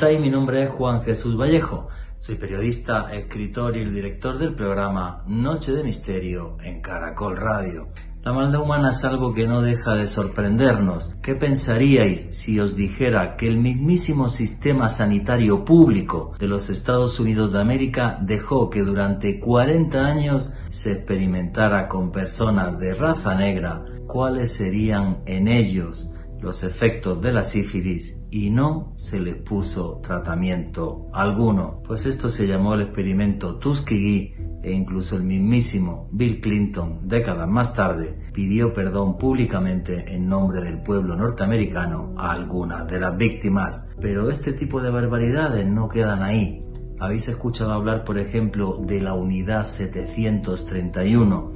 Mi nombre es Juan Jesús Vallejo. Soy periodista, escritor y el director del programa Noche de Misterio en Caracol Radio. La maldad humana es algo que no deja de sorprendernos. ¿Qué pensaríais si os dijera que el mismísimo sistema sanitario público de los Estados Unidos de América dejó que durante 40 años se experimentara con personas de raza negra cuáles serían en ellos los efectos de la sífilis y no se les puso tratamiento alguno, pues esto se llamó el experimento Tuskegee e incluso el mismísimo Bill Clinton décadas más tarde pidió perdón públicamente en nombre del pueblo norteamericano a algunas de las víctimas. Pero este tipo de barbaridades no quedan ahí. Habéis escuchado hablar, por ejemplo, de la unidad 731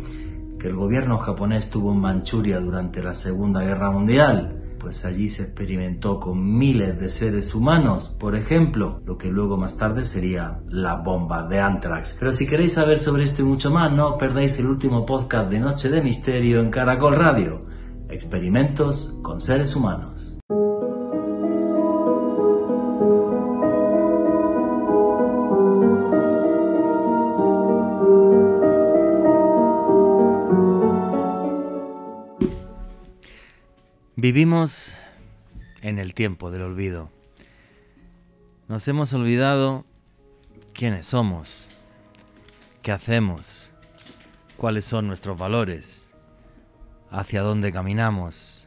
que el gobierno japonés tuvo en Manchuria durante la Segunda Guerra Mundial pues allí se experimentó con miles de seres humanos, por ejemplo, lo que luego más tarde sería la bomba de Anthrax. Pero si queréis saber sobre esto y mucho más, no os perdáis el último podcast de Noche de Misterio en Caracol Radio, Experimentos con seres humanos. Vivimos en el tiempo del olvido. Nos hemos olvidado quiénes somos, qué hacemos, cuáles son nuestros valores, hacia dónde caminamos.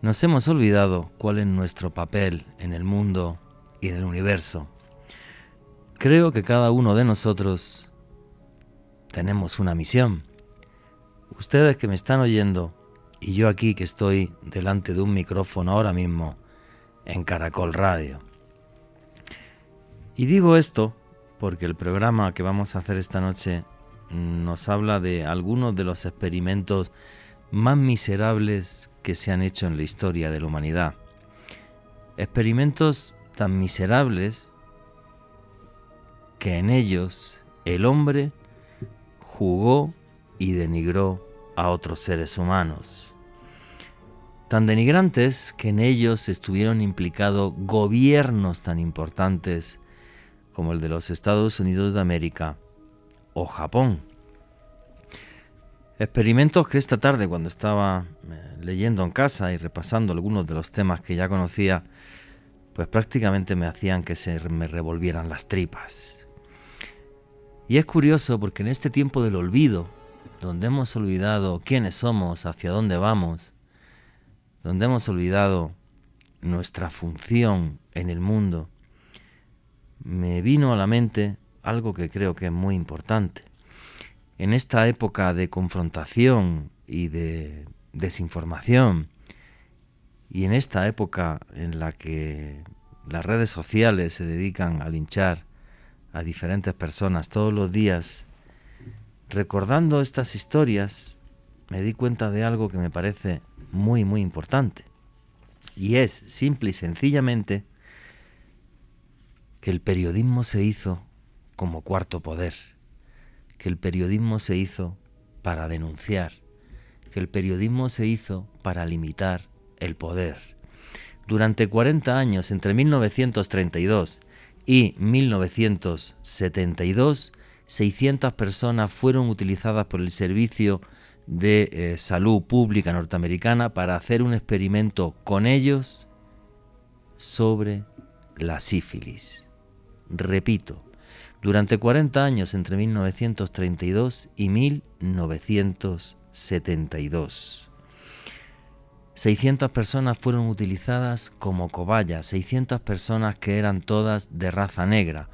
Nos hemos olvidado cuál es nuestro papel en el mundo y en el universo. Creo que cada uno de nosotros tenemos una misión. Ustedes que me están oyendo, y yo aquí que estoy delante de un micrófono ahora mismo en Caracol Radio. Y digo esto porque el programa que vamos a hacer esta noche nos habla de algunos de los experimentos más miserables que se han hecho en la historia de la humanidad. Experimentos tan miserables que en ellos el hombre jugó y denigró a otros seres humanos tan denigrantes que en ellos estuvieron implicados gobiernos tan importantes como el de los Estados Unidos de América o Japón. Experimentos que esta tarde, cuando estaba eh, leyendo en casa y repasando algunos de los temas que ya conocía, pues prácticamente me hacían que se me revolvieran las tripas. Y es curioso porque en este tiempo del olvido, donde hemos olvidado quiénes somos, hacia dónde vamos, donde hemos olvidado nuestra función en el mundo, me vino a la mente algo que creo que es muy importante. En esta época de confrontación y de desinformación, y en esta época en la que las redes sociales se dedican a linchar a diferentes personas todos los días, recordando estas historias, me di cuenta de algo que me parece muy, muy importante. Y es simple y sencillamente que el periodismo se hizo como cuarto poder, que el periodismo se hizo para denunciar, que el periodismo se hizo para limitar el poder. Durante 40 años, entre 1932 y 1972, 600 personas fueron utilizadas por el servicio de eh, salud pública norteamericana para hacer un experimento con ellos sobre la sífilis. Repito, durante 40 años entre 1932 y 1972. 600 personas fueron utilizadas como cobayas, 600 personas que eran todas de raza negra,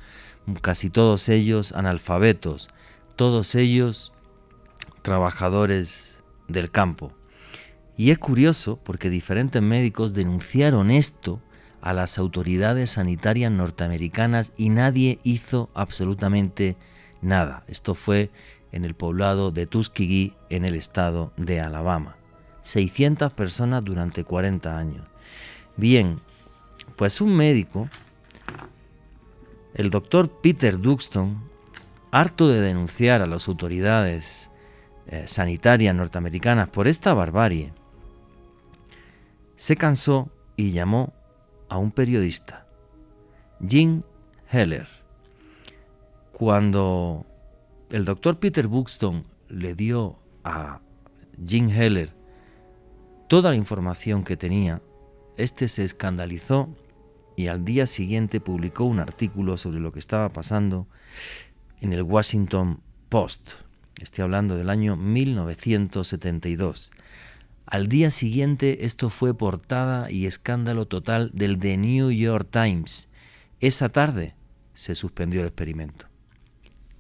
casi todos ellos analfabetos, todos ellos trabajadores del campo. Y es curioso porque diferentes médicos denunciaron esto a las autoridades sanitarias norteamericanas y nadie hizo absolutamente nada. Esto fue en el poblado de Tuskegee, en el estado de Alabama. 600 personas durante 40 años. Bien, pues un médico, el doctor Peter Duxton, harto de denunciar a las autoridades eh, sanitarias norteamericanas por esta barbarie, se cansó y llamó a un periodista, Jim Heller. Cuando el doctor Peter Buxton le dio a Jim Heller toda la información que tenía, este se escandalizó y al día siguiente publicó un artículo sobre lo que estaba pasando en el Washington Post. Estoy hablando del año 1972. Al día siguiente esto fue portada y escándalo total del The New York Times. Esa tarde se suspendió el experimento.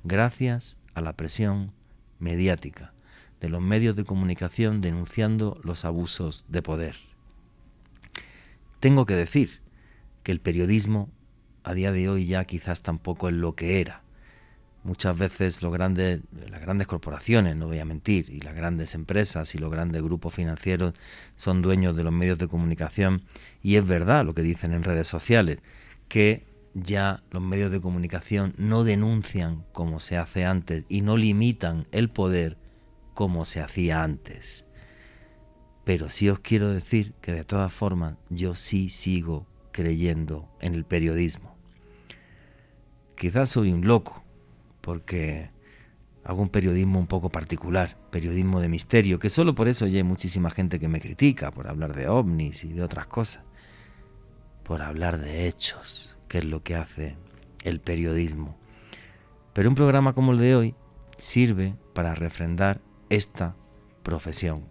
Gracias a la presión mediática de los medios de comunicación denunciando los abusos de poder. Tengo que decir que el periodismo a día de hoy ya quizás tampoco es lo que era muchas veces las grandes corporaciones, no voy a mentir, y las grandes empresas y los grandes grupos financieros son dueños de los medios de comunicación y es verdad lo que dicen en redes sociales, que ya los medios de comunicación no denuncian como se hace antes y no limitan el poder como se hacía antes. Pero sí os quiero decir que de todas formas yo sí sigo creyendo en el periodismo. Quizás soy un loco, porque hago un periodismo un poco particular, periodismo de misterio, que solo por eso hay muchísima gente que me critica por hablar de ovnis y de otras cosas, por hablar de hechos, que es lo que hace el periodismo. Pero un programa como el de hoy sirve para refrendar esta profesión,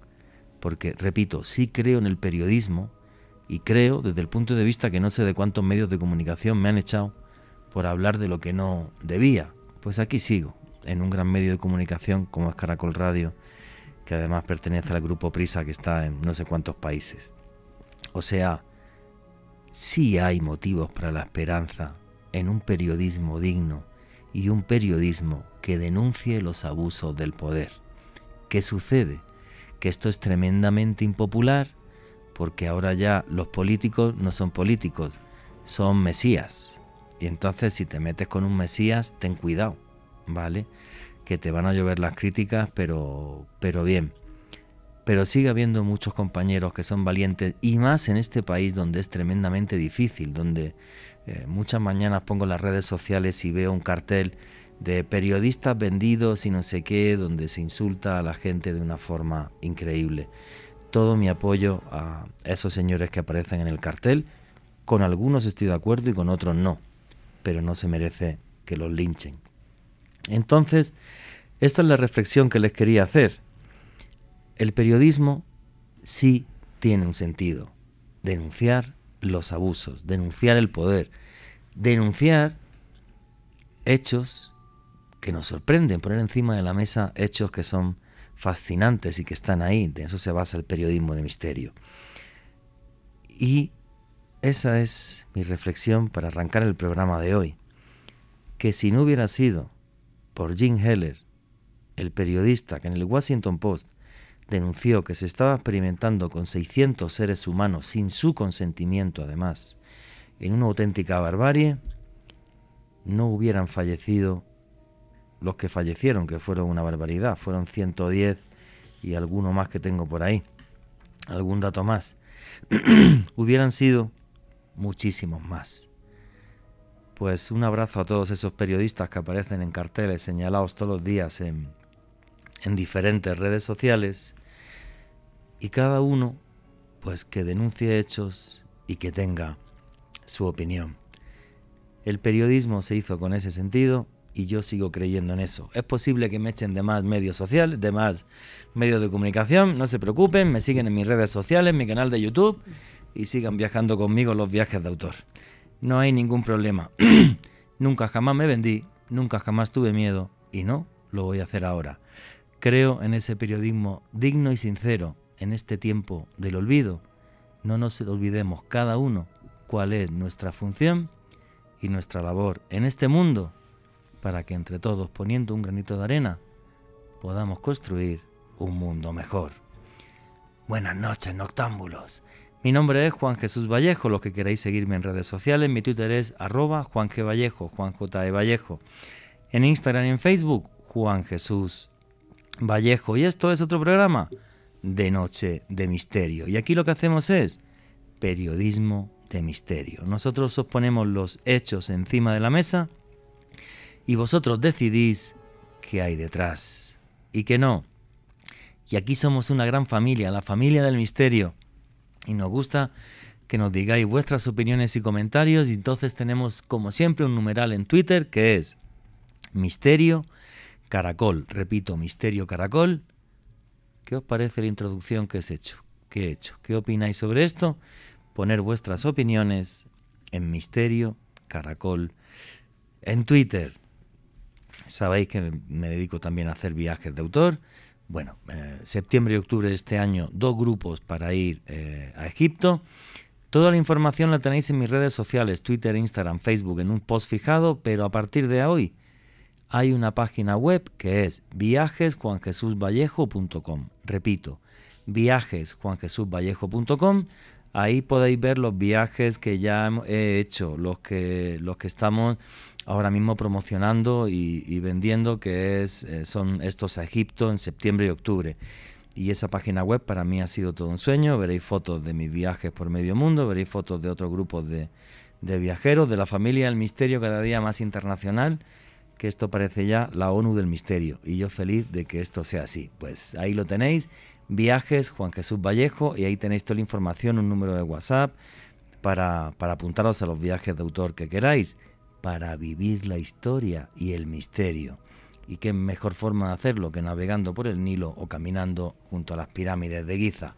porque, repito, sí creo en el periodismo y creo desde el punto de vista que no sé de cuántos medios de comunicación me han echado por hablar de lo que no debía pues aquí sigo, en un gran medio de comunicación como es Caracol Radio, que además pertenece al grupo Prisa que está en no sé cuántos países. O sea, sí hay motivos para la esperanza en un periodismo digno y un periodismo que denuncie los abusos del poder. ¿Qué sucede? Que esto es tremendamente impopular porque ahora ya los políticos no son políticos, son mesías, y entonces si te metes con un Mesías, ten cuidado, ¿vale? Que te van a llover las críticas, pero, pero bien. Pero sigue habiendo muchos compañeros que son valientes y más en este país donde es tremendamente difícil, donde eh, muchas mañanas pongo las redes sociales y veo un cartel de periodistas vendidos y no sé qué, donde se insulta a la gente de una forma increíble. Todo mi apoyo a esos señores que aparecen en el cartel. Con algunos estoy de acuerdo y con otros no pero no se merece que los linchen. Entonces, esta es la reflexión que les quería hacer. El periodismo sí tiene un sentido. Denunciar los abusos, denunciar el poder, denunciar hechos que nos sorprenden, poner encima de la mesa hechos que son fascinantes y que están ahí. De eso se basa el periodismo de misterio. Y esa es mi reflexión para arrancar el programa de hoy. Que si no hubiera sido por Jim Heller, el periodista que en el Washington Post denunció que se estaba experimentando con 600 seres humanos sin su consentimiento además, en una auténtica barbarie, no hubieran fallecido los que fallecieron, que fueron una barbaridad, fueron 110 y alguno más que tengo por ahí, algún dato más, hubieran sido muchísimos más. Pues un abrazo a todos esos periodistas que aparecen en carteles señalados todos los días en, en diferentes redes sociales y cada uno pues que denuncie hechos y que tenga su opinión. El periodismo se hizo con ese sentido y yo sigo creyendo en eso. Es posible que me echen de más medios sociales, de más medios de comunicación, no se preocupen, me siguen en mis redes sociales, en mi canal de YouTube y sigan viajando conmigo los viajes de autor. No hay ningún problema. nunca jamás me vendí, nunca jamás tuve miedo y no lo voy a hacer ahora. Creo en ese periodismo digno y sincero en este tiempo del olvido. No nos olvidemos cada uno cuál es nuestra función y nuestra labor en este mundo para que entre todos, poniendo un granito de arena, podamos construir un mundo mejor. Buenas noches, noctámbulos. Mi nombre es Juan Jesús Vallejo, los que queráis seguirme en redes sociales, mi Twitter es arroba Juan G. Vallejo, Juan J. E. Vallejo. En Instagram y en Facebook, Juan Jesús Vallejo. Y esto es otro programa de Noche de Misterio. Y aquí lo que hacemos es periodismo de misterio. Nosotros os ponemos los hechos encima de la mesa y vosotros decidís qué hay detrás y qué no. Y aquí somos una gran familia, la familia del misterio. Y nos gusta que nos digáis vuestras opiniones y comentarios. Y entonces tenemos, como siempre, un numeral en Twitter que es Misterio Caracol. Repito, Misterio Caracol. ¿Qué os parece la introducción que, he hecho? qué he hecho? ¿Qué opináis sobre esto? Poner vuestras opiniones en Misterio Caracol en Twitter. Sabéis que me dedico también a hacer viajes de autor bueno, eh, septiembre y octubre de este año, dos grupos para ir eh, a Egipto. Toda la información la tenéis en mis redes sociales, Twitter, Instagram, Facebook, en un post fijado, pero a partir de hoy hay una página web que es viajesjuanjesusvallejo.com. Repito, viajesjuanjesusvallejo.com. Ahí podéis ver los viajes que ya he hecho, los que, los que estamos ahora mismo promocionando y, vendiendo, que es, eh, son estos a Egipto en septiembre y octubre. Y esa página web para mí ha sido todo un sueño. Veréis fotos de mis viajes por medio mundo, veréis fotos de otros grupos de, de viajeros, de la familia El Misterio cada día más internacional, que esto parece ya la ONU del Misterio. Y yo feliz de que esto sea así. Pues ahí lo tenéis, viajes, Juan Jesús Vallejo, y ahí tenéis toda la información, un número de WhatsApp para, para apuntaros a los viajes de autor que queráis para vivir la historia y el misterio. ¿Y qué mejor forma de hacerlo que navegando por el Nilo o caminando junto a las pirámides de Giza?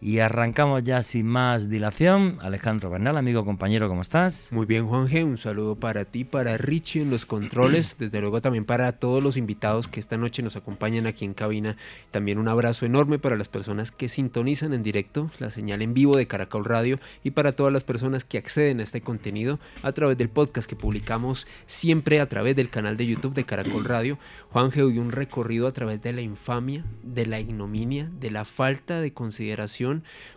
Y arrancamos ya sin más dilación. Alejandro Bernal, amigo compañero, ¿cómo estás? Muy bien, Juan Un saludo para ti, para Richie en los controles. Desde luego también para todos los invitados que esta noche nos acompañan aquí en cabina. También un abrazo enorme para las personas que sintonizan en directo la señal en vivo de Caracol Radio y para todas las personas que acceden a este contenido a través del podcast que publicamos siempre a través del canal de YouTube de Caracol Radio. Juan G. un recorrido a través de la infamia, de la ignominia, de la falta de consideración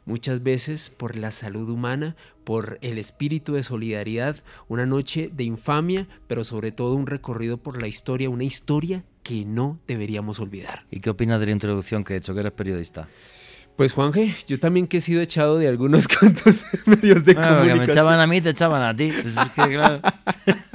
muchas veces por la salud humana, por el espíritu de solidaridad, una noche de infamia, pero sobre todo un recorrido por la historia, una historia que no deberíamos olvidar. ¿Y qué opinas de la introducción que he hecho, que eres periodista? Pues Juanje, yo también que he sido echado de algunos cuantos medios de ah, comunicación. me echaban a mí, te echaban a ti. Pues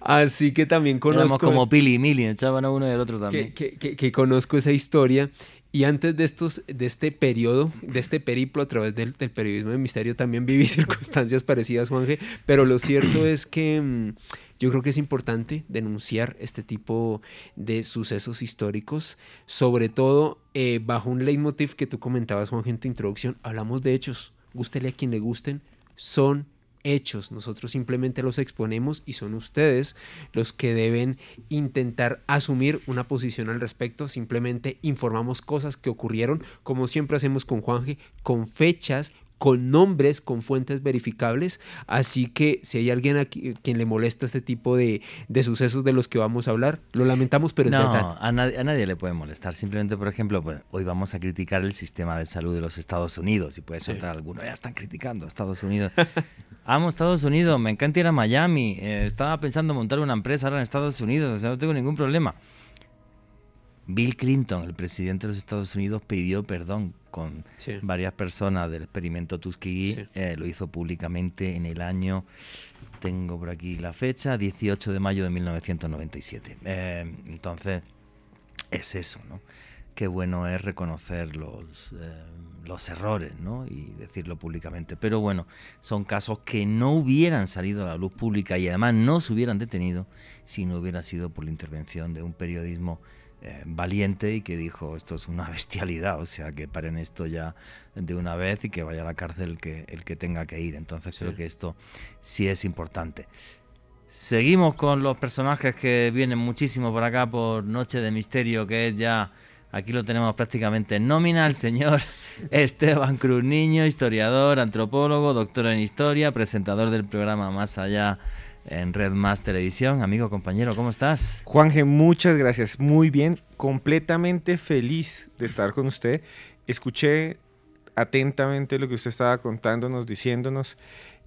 Así que también conozco. Éramos como Pili y Mili, echaban a uno y al otro también. Que, que, conozco esa historia y antes de, estos, de este periodo, de este periplo a través del, periodismo de misterio, también viví circunstancias parecidas, Juanje, pero lo cierto es que mm, yo creo que es importante denunciar este tipo de sucesos históricos, sobre todo eh, bajo un leitmotiv que tú comentabas, Juanje, en tu introducción. Hablamos de hechos, gústele a quien le gusten, son hechos, nosotros simplemente los exponemos y son ustedes los que deben intentar asumir una posición al respecto, simplemente informamos cosas que ocurrieron, como siempre hacemos con Juanje, con fechas, con nombres, con fuentes verificables. Así que si hay alguien aquí eh, quien le molesta este tipo de, de sucesos de los que vamos a hablar, lo lamentamos, pero es verdad. A nadie, a nadie le puede molestar. Simplemente, por ejemplo, pues, hoy vamos a criticar el sistema de salud de los Estados Unidos y puede ser que alguno. Ya están criticando a Estados Unidos. Amo Estados Unidos, me encanta ir a Miami. Eh, estaba pensando montar una empresa ahora en Estados Unidos, o sea, no tengo ningún problema. Bill Clinton, el presidente de los Estados Unidos, pidió perdón con varias personas del experimento Tuskegee. Eh, lo hizo públicamente en el año, tengo por aquí la fecha, 18 de mayo de 1997. Eh, entonces, es eso, ¿no? Qué bueno es reconocer los, eh, los errores, ¿no? Y decirlo públicamente. Pero bueno, son casos que no hubieran salido a la luz pública y además no se hubieran detenido si no hubiera sido por la intervención de un periodismo eh, valiente y que dijo esto es una bestialidad, o sea que paren esto ya de una vez y que vaya a la cárcel el que, el que tenga que ir. Entonces creo que esto sí es importante. Seguimos con los personajes que vienen muchísimo por acá por Noche de Misterio, que es ya, aquí lo tenemos prácticamente en nómina, el señor Esteban Cruz Niño, historiador, antropólogo, doctor en historia, presentador del programa Más Allá en Red Más Televisión. Amigo, compañero, ¿cómo estás? Juanje, muchas gracias. Muy bien, completamente feliz de estar con usted. Escuché atentamente lo que usted estaba contándonos, diciéndonos,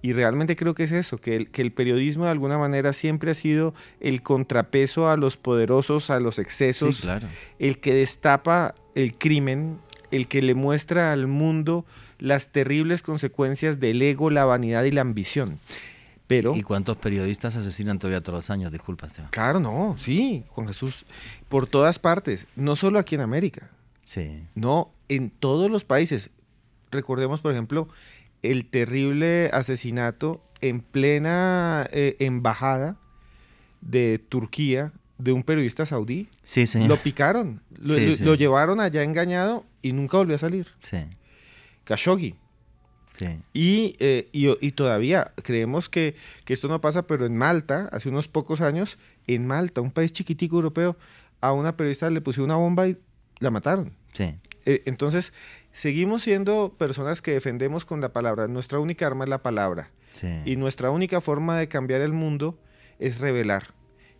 y realmente creo que es eso, que el, periodismo de alguna manera siempre ha sido el contrapeso a los poderosos, a los excesos, el que destapa el crimen, el que le muestra al mundo las terribles consecuencias del ego, la vanidad y la ambición. ¿Y cuántos periodistas asesinan todavía todos los años? Disculpa, Esteban. Claro, no, sí, con Jesús. Por todas partes, no solo aquí en América. Sí. No, en todos los países. Recordemos, por ejemplo, el terrible asesinato en plena eh, embajada de Turquía de un periodista saudí. Sí, señor. Lo picaron, lo, lo llevaron allá engañado y nunca volvió a salir. Sí. Khashoggi, eh, y, y, todavía creemos que, que esto no pasa, pero en Malta, hace unos pocos años, en Malta, un país chiquitico europeo, a una periodista le pusieron una bomba y la mataron. Eh, entonces, seguimos siendo personas que defendemos con la palabra. Nuestra única arma es la palabra. Y nuestra única forma de cambiar el mundo es revelar.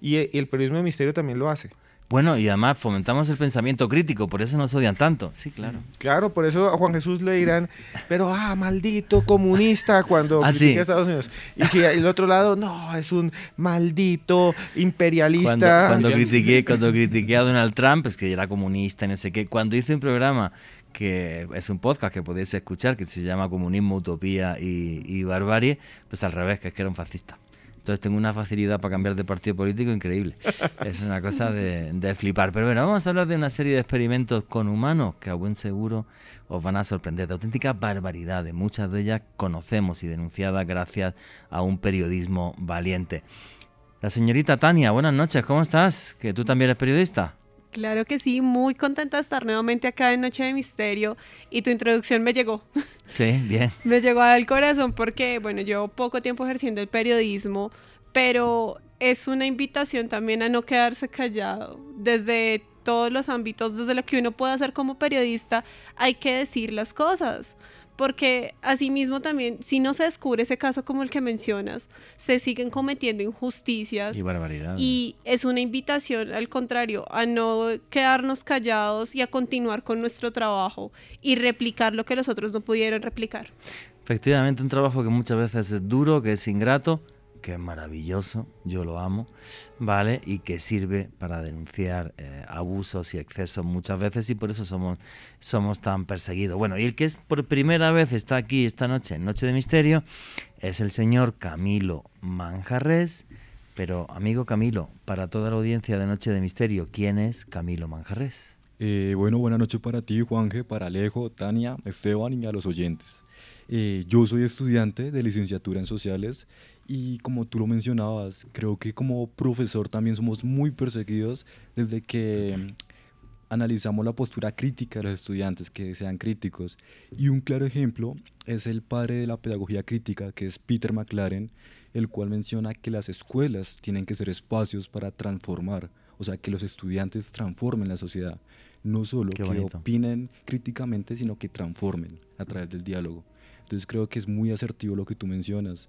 Y, eh, y el periodismo de misterio también lo hace. Bueno, y además fomentamos el pensamiento crítico, por eso nos odian tanto. Sí, claro. Mm. Claro, por eso a Juan Jesús le dirán, pero ah, maldito comunista cuando ah, critiqué a Estados Unidos. Y si el otro lado, no, es un maldito imperialista. Cuando, critiqué, cuando critiqué a Donald Trump, es pues que era comunista, no sé qué. Cuando hice un programa que es un podcast que podéis escuchar, que se llama Comunismo, Utopía y, y Barbarie, pues al revés, que es que era un fascista. Entonces tengo una facilidad para cambiar de partido político increíble. Es una cosa de, flipar. Pero bueno, vamos a hablar de una serie de experimentos con humanos que a buen seguro os van a sorprender. De auténticas barbaridades, muchas de ellas conocemos y denunciadas gracias a un periodismo valiente. La señorita Tania, buenas noches, ¿cómo estás? Que tú también eres periodista. Claro que sí, muy contenta de estar nuevamente acá en Noche de Misterio y tu introducción me llegó. Sí, bien. me llegó al corazón porque, bueno, llevo poco tiempo ejerciendo el periodismo, pero es una invitación también a no quedarse callado. Desde todos los ámbitos, desde lo que uno puede hacer como periodista, hay que decir las cosas porque asimismo también, si no se descubre ese caso como el que mencionas, se siguen cometiendo injusticias. Y barbaridad. Y es una invitación, al contrario, a no quedarnos callados y a continuar con nuestro trabajo y replicar lo que los otros no pudieron replicar. Efectivamente, un trabajo que muchas veces es duro, que es ingrato, que es maravilloso, yo lo amo, ¿vale? Y que sirve para denunciar eh, abusos y excesos muchas veces y por eso somos, somos tan perseguidos. Bueno, y el que es por primera vez está aquí esta noche en Noche de Misterio es el señor Camilo Manjarres. Pero, amigo Camilo, para toda la audiencia de Noche de Misterio, ¿quién es Camilo Manjarres? Eh, bueno, buenas noches para ti, Juanje, para Alejo, Tania, Esteban y a los oyentes. Eh, yo soy estudiante de licenciatura en sociales y como tú lo mencionabas, creo que como profesor también somos muy perseguidos desde que analizamos la postura crítica de los estudiantes, que sean críticos. Y un claro ejemplo es el padre de la pedagogía crítica, que es Peter McLaren, el cual menciona que las escuelas tienen que ser espacios para transformar, o sea, que los estudiantes transformen la sociedad, no solo que opinen críticamente, sino que transformen a través del diálogo. Entonces creo que es muy asertivo lo que tú mencionas.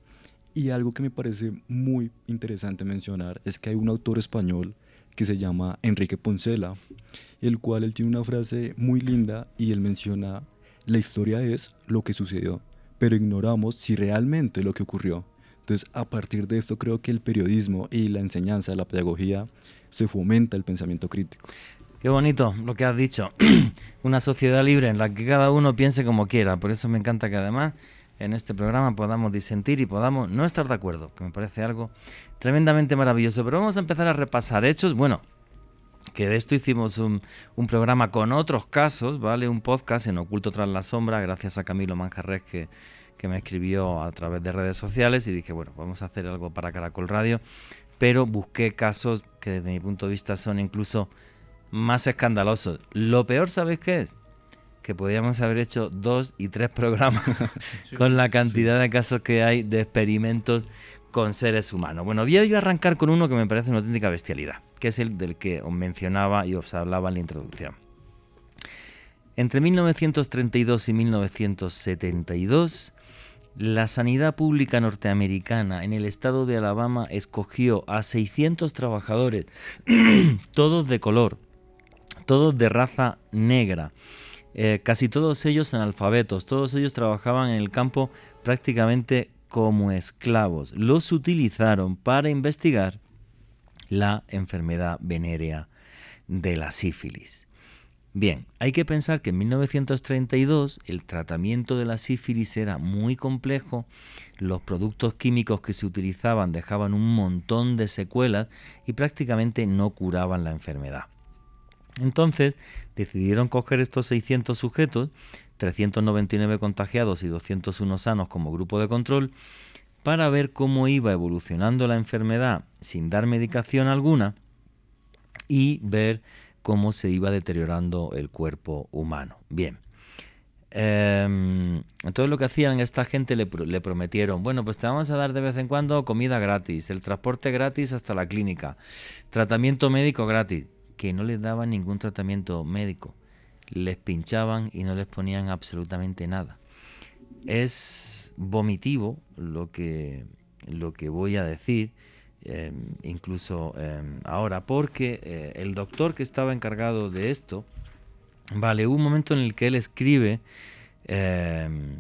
Y algo que me parece muy interesante mencionar es que hay un autor español que se llama Enrique Poncela, el cual él tiene una frase muy linda y él menciona, la historia es lo que sucedió, pero ignoramos si realmente lo que ocurrió. Entonces, a partir de esto creo que el periodismo y la enseñanza, la pedagogía, se fomenta el pensamiento crítico. Qué bonito lo que has dicho. Una sociedad libre en la que cada uno piense como quiera. Por eso me encanta que además en este programa podamos disentir y podamos no estar de acuerdo, que me parece algo tremendamente maravilloso. Pero vamos a empezar a repasar hechos. Bueno, que de esto hicimos un, programa con otros casos, ¿vale? Un podcast en Oculto tras la sombra, gracias a Camilo Manjarres que, que me escribió a través de redes sociales y dije, bueno, vamos a hacer algo para Caracol Radio, pero busqué casos que desde mi punto de vista son incluso más escandalosos. Lo peor, ¿sabéis qué es? que podíamos haber hecho dos y tres programas con la cantidad de casos que hay de experimentos con seres humanos. Bueno, voy a arrancar con uno que me parece una auténtica bestialidad, que es el del que os mencionaba y os hablaba en la introducción. Entre 1932 y 1972, la sanidad pública norteamericana en el estado de Alabama escogió a 600 trabajadores, todos de color, todos de raza negra, eh, casi todos ellos analfabetos, todos ellos trabajaban en el campo prácticamente como esclavos. Los utilizaron para investigar la enfermedad venérea de la sífilis. Bien, hay que pensar que en 1932 el tratamiento de la sífilis era muy complejo, los productos químicos que se utilizaban dejaban un montón de secuelas y prácticamente no curaban la enfermedad. Entonces decidieron coger estos 600 sujetos, 399 contagiados y 201 sanos como grupo de control, para ver cómo iba evolucionando la enfermedad sin dar medicación alguna y ver cómo se iba deteriorando el cuerpo humano. Bien. Em, entonces lo que hacían esta gente le, prometieron, bueno, pues te vamos a dar de vez en cuando comida gratis, el transporte gratis hasta la clínica, tratamiento médico gratis que no les daban ningún tratamiento médico, les pinchaban y no les ponían absolutamente nada. Es vomitivo lo que, lo que voy a decir, em, incluso em, ahora, porque eh, el doctor que estaba encargado de esto, vale, hubo un momento en el que él escribe em,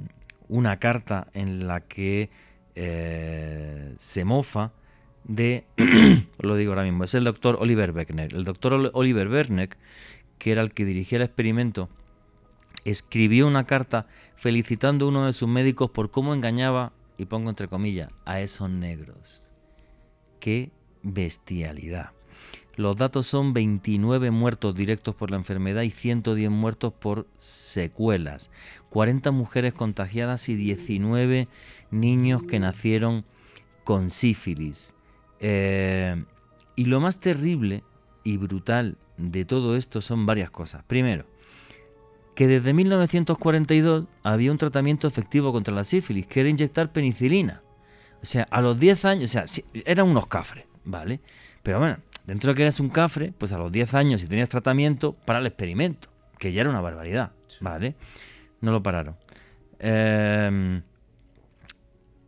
una carta en la que eh, se mofa de, lo digo ahora mismo, es el doctor Oliver Beckner. El doctor Oliver Beckner, que era el que dirigía el experimento, escribió una carta felicitando a uno de sus médicos por cómo engañaba, y pongo entre comillas, a esos negros. ¡Qué bestialidad! Los datos son 29 muertos directos por la enfermedad y 110 muertos por secuelas, 40 mujeres contagiadas y 19 niños que nacieron con sífilis. Eh, y lo más terrible y brutal de todo esto son varias cosas. Primero, que desde 1942 había un tratamiento efectivo contra la sífilis, que era inyectar penicilina. O sea, a los 10 años, o sea, eran unos cafres, ¿vale? Pero bueno, dentro de que eras un cafre, pues a los 10 años si tenías tratamiento para el experimento, que ya era una barbaridad, ¿vale? No lo pararon. Eh,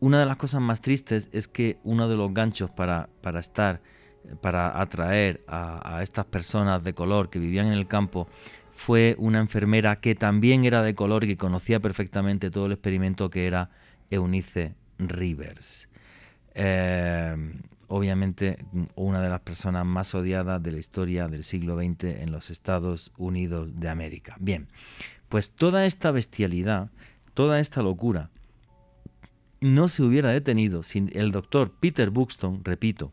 una de las cosas más tristes es que uno de los ganchos para, estar, para atraer a, estas personas de color que vivían en el campo fue una enfermera que también era de color y que conocía perfectamente todo el experimento que era Eunice Rivers. Eh, obviamente una de las personas más odiadas de la historia del siglo XX en los Estados Unidos de América. Bien, pues toda esta bestialidad, toda esta locura, no se hubiera detenido sin el doctor Peter Buxton, repito,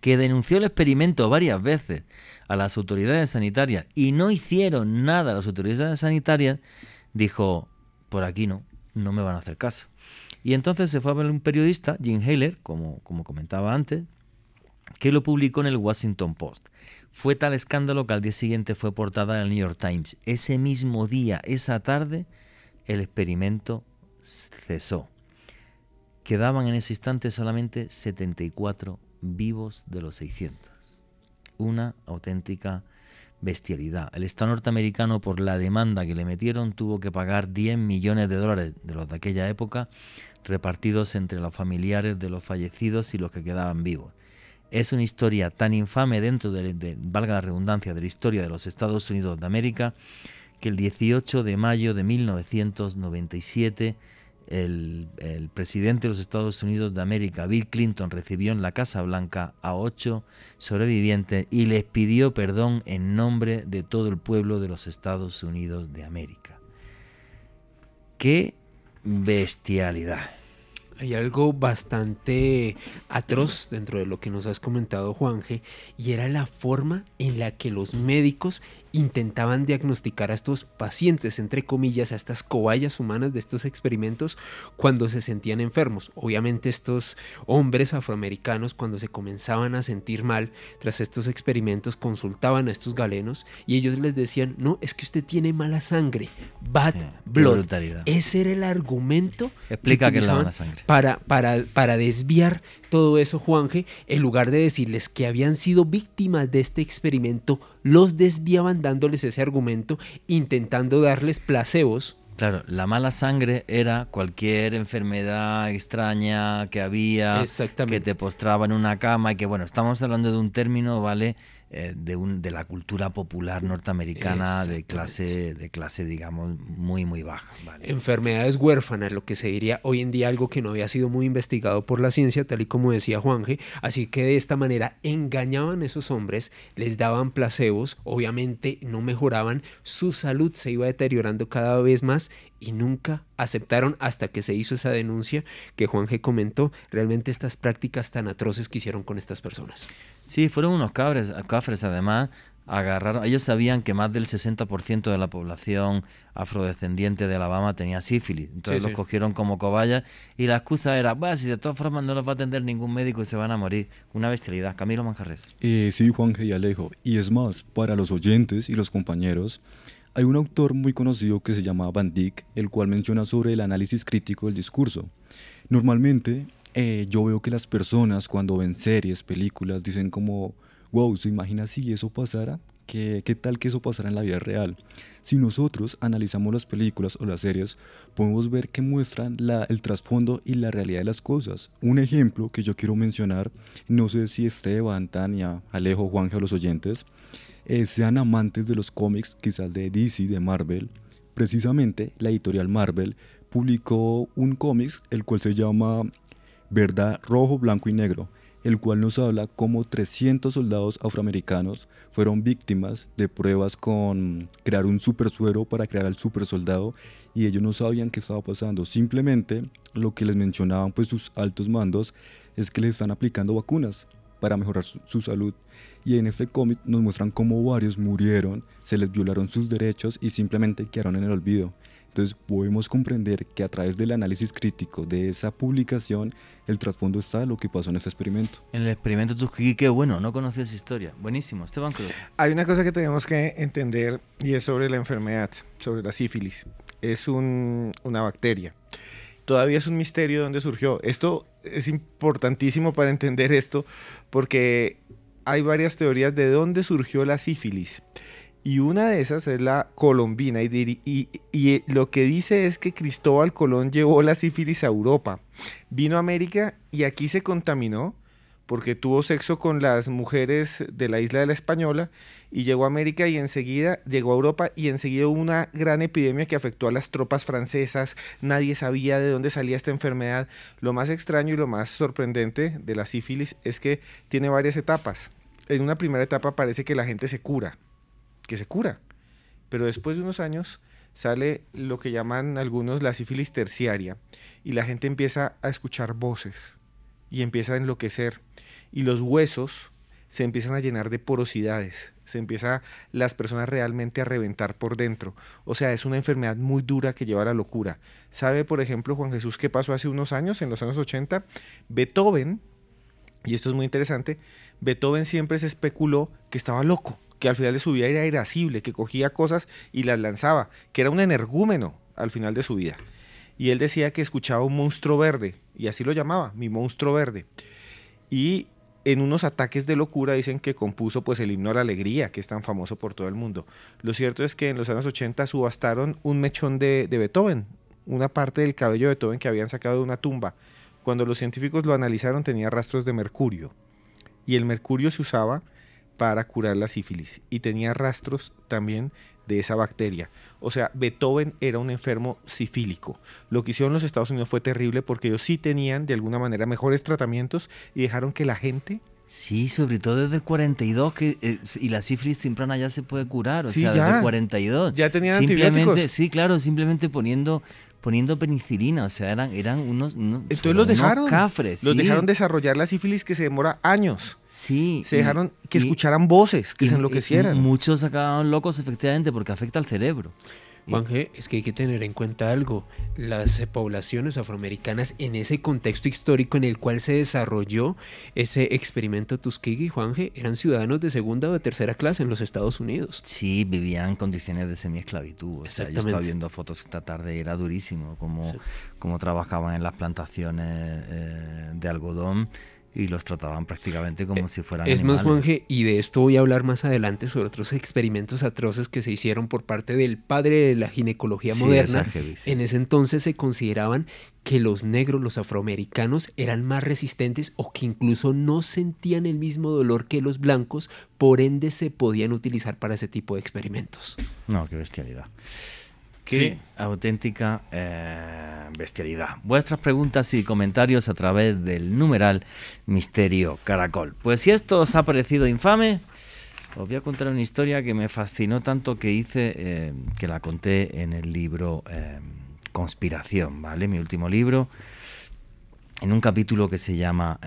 que denunció el experimento varias veces a las autoridades sanitarias y no hicieron nada las autoridades sanitarias, dijo, por aquí no, no me van a hacer caso. Y entonces se fue a ver un periodista, Jim Haler, como, como comentaba antes, que lo publicó en el Washington Post. Fue tal escándalo que al día siguiente fue portada en el New York Times. Ese mismo día, esa tarde, el experimento cesó. Quedaban en ese instante solamente 74 vivos de los 600. Una auténtica bestialidad. El Estado norteamericano, por la demanda que le metieron, tuvo que pagar 10 millones de dólares de los de aquella época, repartidos entre los familiares de los fallecidos y los que quedaban vivos. Es una historia tan infame dentro de, valga la redundancia, de la historia de los Estados Unidos de América, que el 18 de mayo de 1997 el, presidente de los Estados Unidos de América, Bill Clinton, recibió en la Casa Blanca a ocho sobrevivientes y les pidió perdón en nombre de todo el pueblo de los Estados Unidos de América. ¡Qué bestialidad! Hay algo bastante atroz dentro de lo que nos has comentado, Juanje, y era la forma en la que los médicos intentaban diagnosticar a estos pacientes, entre comillas, a estas cobayas humanas de estos experimentos cuando se sentían enfermos. Obviamente estos hombres afroamericanos cuando se comenzaban a sentir mal tras estos experimentos consultaban a estos galenos y ellos les decían, no, es que usted tiene mala sangre, bad blood. Ese era el argumento Para, para, para desviar todo eso, Juanje, en lugar de decirles que habían sido víctimas de este experimento los desviaban dándoles ese argumento, intentando darles placebos. Claro, la mala sangre era cualquier enfermedad extraña que había, que te postraba en una cama y que bueno, estamos hablando de un término, ¿vale? Eh, de, un, de la cultura popular norteamericana de clase, de clase, digamos, muy, muy baja. Enfermedades huérfanas, lo que se diría hoy en día algo que no había sido muy investigado por la ciencia, tal y como decía Juanje. Así que de esta manera engañaban a esos hombres, les daban placebos, obviamente no mejoraban, su salud se iba deteriorando cada vez más y nunca aceptaron hasta que se hizo esa denuncia que Juanje comentó, realmente estas prácticas tan atroces que hicieron con estas personas. Sí, fueron unos cafres, cafres además, agarraron, ellos sabían que más del 60% de la población afrodescendiente de Alabama tenía sífilis, entonces los cogieron como cobayas y la excusa era, bueno, si de todas formas no los va a atender ningún médico y se van a morir, una bestialidad. Camilo Manjarres. Y eh, sí, Juan G. Alejo, y es más, para los oyentes y los compañeros, hay un autor muy conocido que se llama Van Dyck, el cual menciona sobre el análisis crítico del discurso. Normalmente, eh, yo veo que las personas cuando ven series, películas, dicen como, wow, ¿se imagina si eso pasara? ¿Qué, ¿Qué tal que eso pasara en la vida real? Si nosotros analizamos las películas o las series, podemos ver que muestran la, el trasfondo y la realidad de las cosas. Un ejemplo que yo quiero mencionar, no sé si Esteban, Tania, Alejo, Juanja los oyentes, eh, sean amantes de los cómics, quizás de DC, de Marvel. Precisamente la editorial Marvel publicó un cómic, el cual se llama ¿verdad? Rojo, blanco y negro, el cual nos habla como 300 soldados afroamericanos fueron víctimas de pruebas con crear un super suero para crear al super soldado y ellos no sabían qué estaba pasando. Simplemente lo que les mencionaban pues sus altos mandos es que les están aplicando vacunas para mejorar su, su salud. Y en este cómic nos muestran cómo varios murieron, se les violaron sus derechos y simplemente quedaron en el olvido. Entonces podemos comprender que a través del análisis crítico de esa publicación, el trasfondo está lo que pasó en este experimento. En el experimento Tuskegee, qué bueno, no conoces historia. Buenísimo, Esteban Cruz. Hay una cosa que tenemos que entender y es sobre la enfermedad, sobre la sífilis. Es una bacteria. Todavía es un misterio dónde surgió. Esto es importantísimo para entender esto porque hay varias teorías de dónde surgió la sífilis. Y una de esas es la colombina. Y, eh, lo que dice es que Cristóbal Colón llevó la sífilis a Europa. Vino a América y aquí se contaminó porque tuvo sexo con las mujeres de la isla de la Española y llegó a América y enseguida llegó a Europa y enseguida hubo una gran epidemia que afectó a las tropas francesas. Nadie sabía de dónde salía esta enfermedad. Lo más extraño y lo más sorprendente de la sífilis es que tiene varias etapas. En una primera etapa parece que la gente se cura que se cura. Pero después de unos años sale lo que llaman algunos la sífilis terciaria y la gente empieza a escuchar voces y empieza a enloquecer y los huesos se empiezan a llenar de porosidades, se empieza las personas realmente a reventar por dentro. O sea, es una enfermedad muy dura que lleva a la locura. ¿Sabe, por ejemplo, Juan Jesús, qué pasó hace unos años, en los años 80? Beethoven, y esto es muy interesante, Beethoven siempre se especuló que estaba loco que al final de su vida era irascible, que cogía cosas y las lanzaba, que era un energúmeno al final de su vida. Y él decía que escuchaba un monstruo verde, y así lo llamaba, mi monstruo verde. Y en unos ataques de locura dicen que compuso pues el himno a la alegría, que es tan famoso por todo el mundo. Lo cierto es que en los años 80 subastaron un mechón de, de Beethoven, una parte del cabello de Beethoven que habían sacado de una tumba. Cuando los científicos lo analizaron tenía rastros de mercurio. Y el mercurio se usaba para curar la sífilis y tenía rastros también de esa bacteria. O sea, Beethoven era un enfermo sifílico. Lo que hicieron los Estados Unidos fue terrible porque ellos sí tenían de alguna manera mejores tratamientos y dejaron que la gente... Sí, sobre todo desde el 42 que, eh, y la sífilis temprana ya se puede curar, o sea, ya, desde el 42. Ya tenían simplemente, antibióticos. Sí, claro, simplemente poniendo poniendo penicilina, o sea, eran, eran unos, unos eh, Entonces los dejaron, cafres. Los dejaron desarrollar la sífilis que se demora años. Sí. Se dejaron que escucharan voces, que se enloquecieran. muchos acabaron locos efectivamente porque afecta al cerebro. Juanje, es que hay que tener en cuenta algo. Las eh, poblaciones afroamericanas en ese contexto histórico en el cual se desarrolló ese experimento Tuskegee, Juanje, eran ciudadanos de segunda o de tercera clase en los Estados Unidos. Sí, vivían en condiciones de semiesclavitud. esclavitud. yo estaba viendo fotos esta tarde y era durísimo cómo, trabajaban en las plantaciones eh, de algodón y los trataban prácticamente como eh, si fueran Es más, Juanje, y de esto voy a hablar más adelante sobre otros experimentos atroces que se hicieron por parte del padre de la ginecología moderna. En ese entonces se consideraban que los negros, los afroamericanos, eran más resistentes o que incluso no sentían el mismo dolor que los blancos, por ende se podían utilizar para ese tipo de experimentos. No, qué bestialidad. Qué auténtica eh, bestialidad. Vuestras preguntas y comentarios a través del numeral Misterio Caracol. Pues si esto os ha parecido infame, os voy a contar una historia que me fascinó tanto que hice, eh, que la conté en el libro eh, Conspiración, ¿vale? Mi último libro, en un capítulo que se llama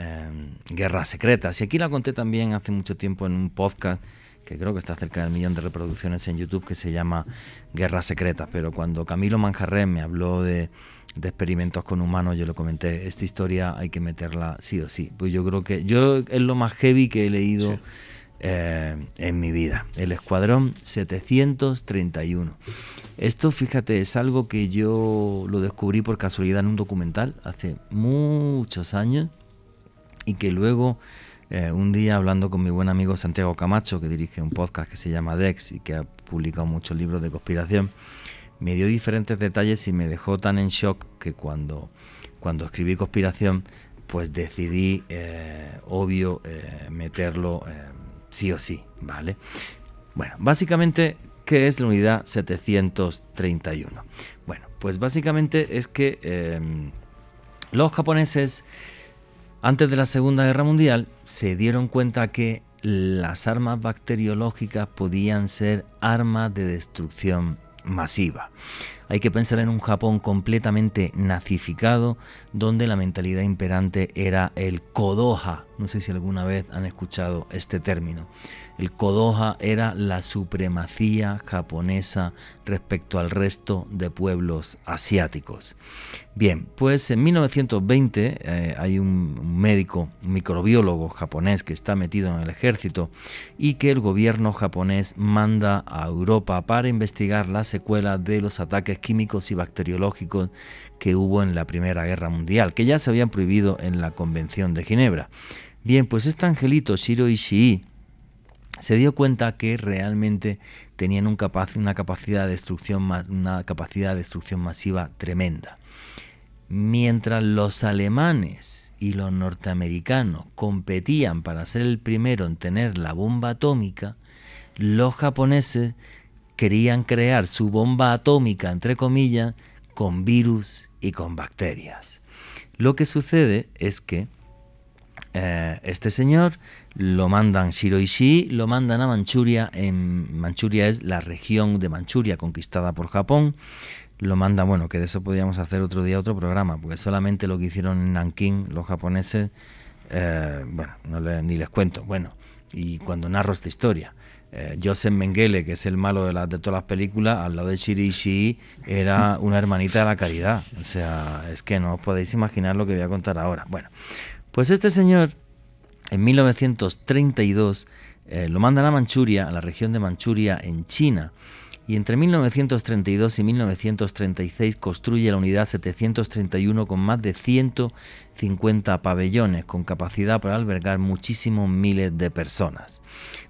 Guerras Secretas. Y aquí la conté también hace mucho tiempo en un podcast que creo que está cerca del millón de reproducciones en YouTube, que se llama Guerras Secretas. Pero cuando Camilo Manjarré me habló de, experimentos con humanos, yo le comenté, esta historia hay que meterla sí o sí. Pues yo creo que yo es lo más heavy que he leído eh, en mi vida. El Escuadrón 731. Esto, fíjate, es algo que yo lo descubrí por casualidad en un documental hace muchos años y que luego eh, un día hablando con mi buen amigo Santiago Camacho, que dirige un podcast que se llama Dex y que ha publicado muchos libros de conspiración, me dio diferentes detalles y me dejó tan en shock que cuando, cuando escribí Conspiración, pues decidí, eh, obvio, eh, meterlo sí o sí, ¿vale? Bueno, básicamente, ¿qué es la unidad 731? Bueno, pues básicamente es que los japoneses antes de la Segunda Guerra Mundial se dieron cuenta que las armas bacteriológicas podían ser armas de destrucción masiva. Hay que pensar en un Japón completamente nazificado, donde la mentalidad imperante era el kodoha. No sé si alguna vez han escuchado este término. El Kodoha era la supremacía japonesa respecto al resto de pueblos asiáticos. Bien, pues en 1920 eh, hay un médico, un microbiólogo japonés que está metido en el ejército y que el gobierno japonés manda a Europa para investigar la secuela de los ataques químicos y bacteriológicos que hubo en la Primera Guerra Mundial, que ya se habían prohibido en la Convención de Ginebra. Bien, pues este angelito Shiro Ishii se dio cuenta que realmente tenían una, capacidad de destrucción una capacidad de destrucción masiva tremenda. Mientras los alemanes y los norteamericanos competían para ser el primero en tener la bomba atómica, los japoneses querían crear su bomba atómica, entre comillas, con virus y con bacterias. Lo que sucede es que eh, este señor lo mandan Shiroishi, lo mandan a Manchuria, en Manchuria es la región de Manchuria conquistada por Japón, lo mandan, bueno, que de eso podíamos hacer otro día otro programa, porque solamente lo que hicieron en Nanking los japoneses, eh, bueno, ni les cuento, bueno, y cuando narro esta historia. Eh, Joseph Mengele, que es el malo de, de todas las películas, al lado de Shiroishi, era una hermanita de la caridad. O sea, es que no os podéis imaginar lo que voy a contar ahora. Bueno, pues este señor en 1932 eh, lo manda a Manchuria, a la región de Manchuria, en China. Y entre 1932 y 1936 construye la unidad 731 con más de 150 pabellones, con capacidad para albergar muchísimos miles de personas.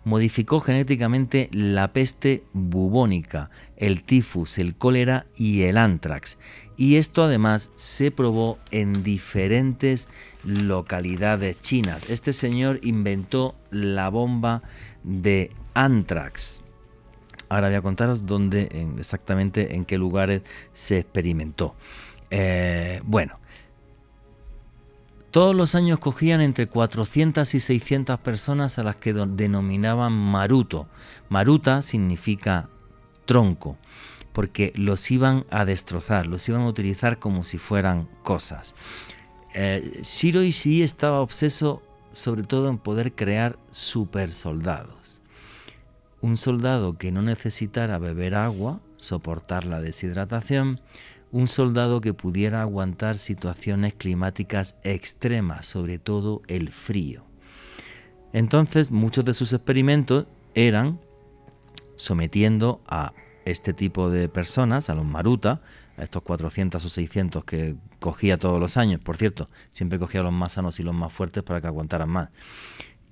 Modificó genéticamente la peste bubónica, el tifus, el cólera y el antrax y esto además se probó en diferentes localidades chinas. Este señor inventó la bomba de Antrax... Ahora voy a contaros dónde exactamente en qué lugares se experimentó. Eh, bueno, todos los años cogían entre 400 y 600 personas a las que denominaban maruto. Maruta significa tronco porque los iban a destrozar, los iban a utilizar como si fueran cosas. Eh, Shiro Ishii estaba obseso sobre todo en poder crear supersoldados. Un soldado que no necesitara beber agua, soportar la deshidratación, un soldado que pudiera aguantar situaciones climáticas extremas, sobre todo el frío. Entonces, muchos de sus experimentos eran sometiendo a este tipo de personas, a los maruta, a estos 400 o 600 que cogía todos los años, por cierto, siempre cogía los más sanos y los más fuertes para que aguantaran más.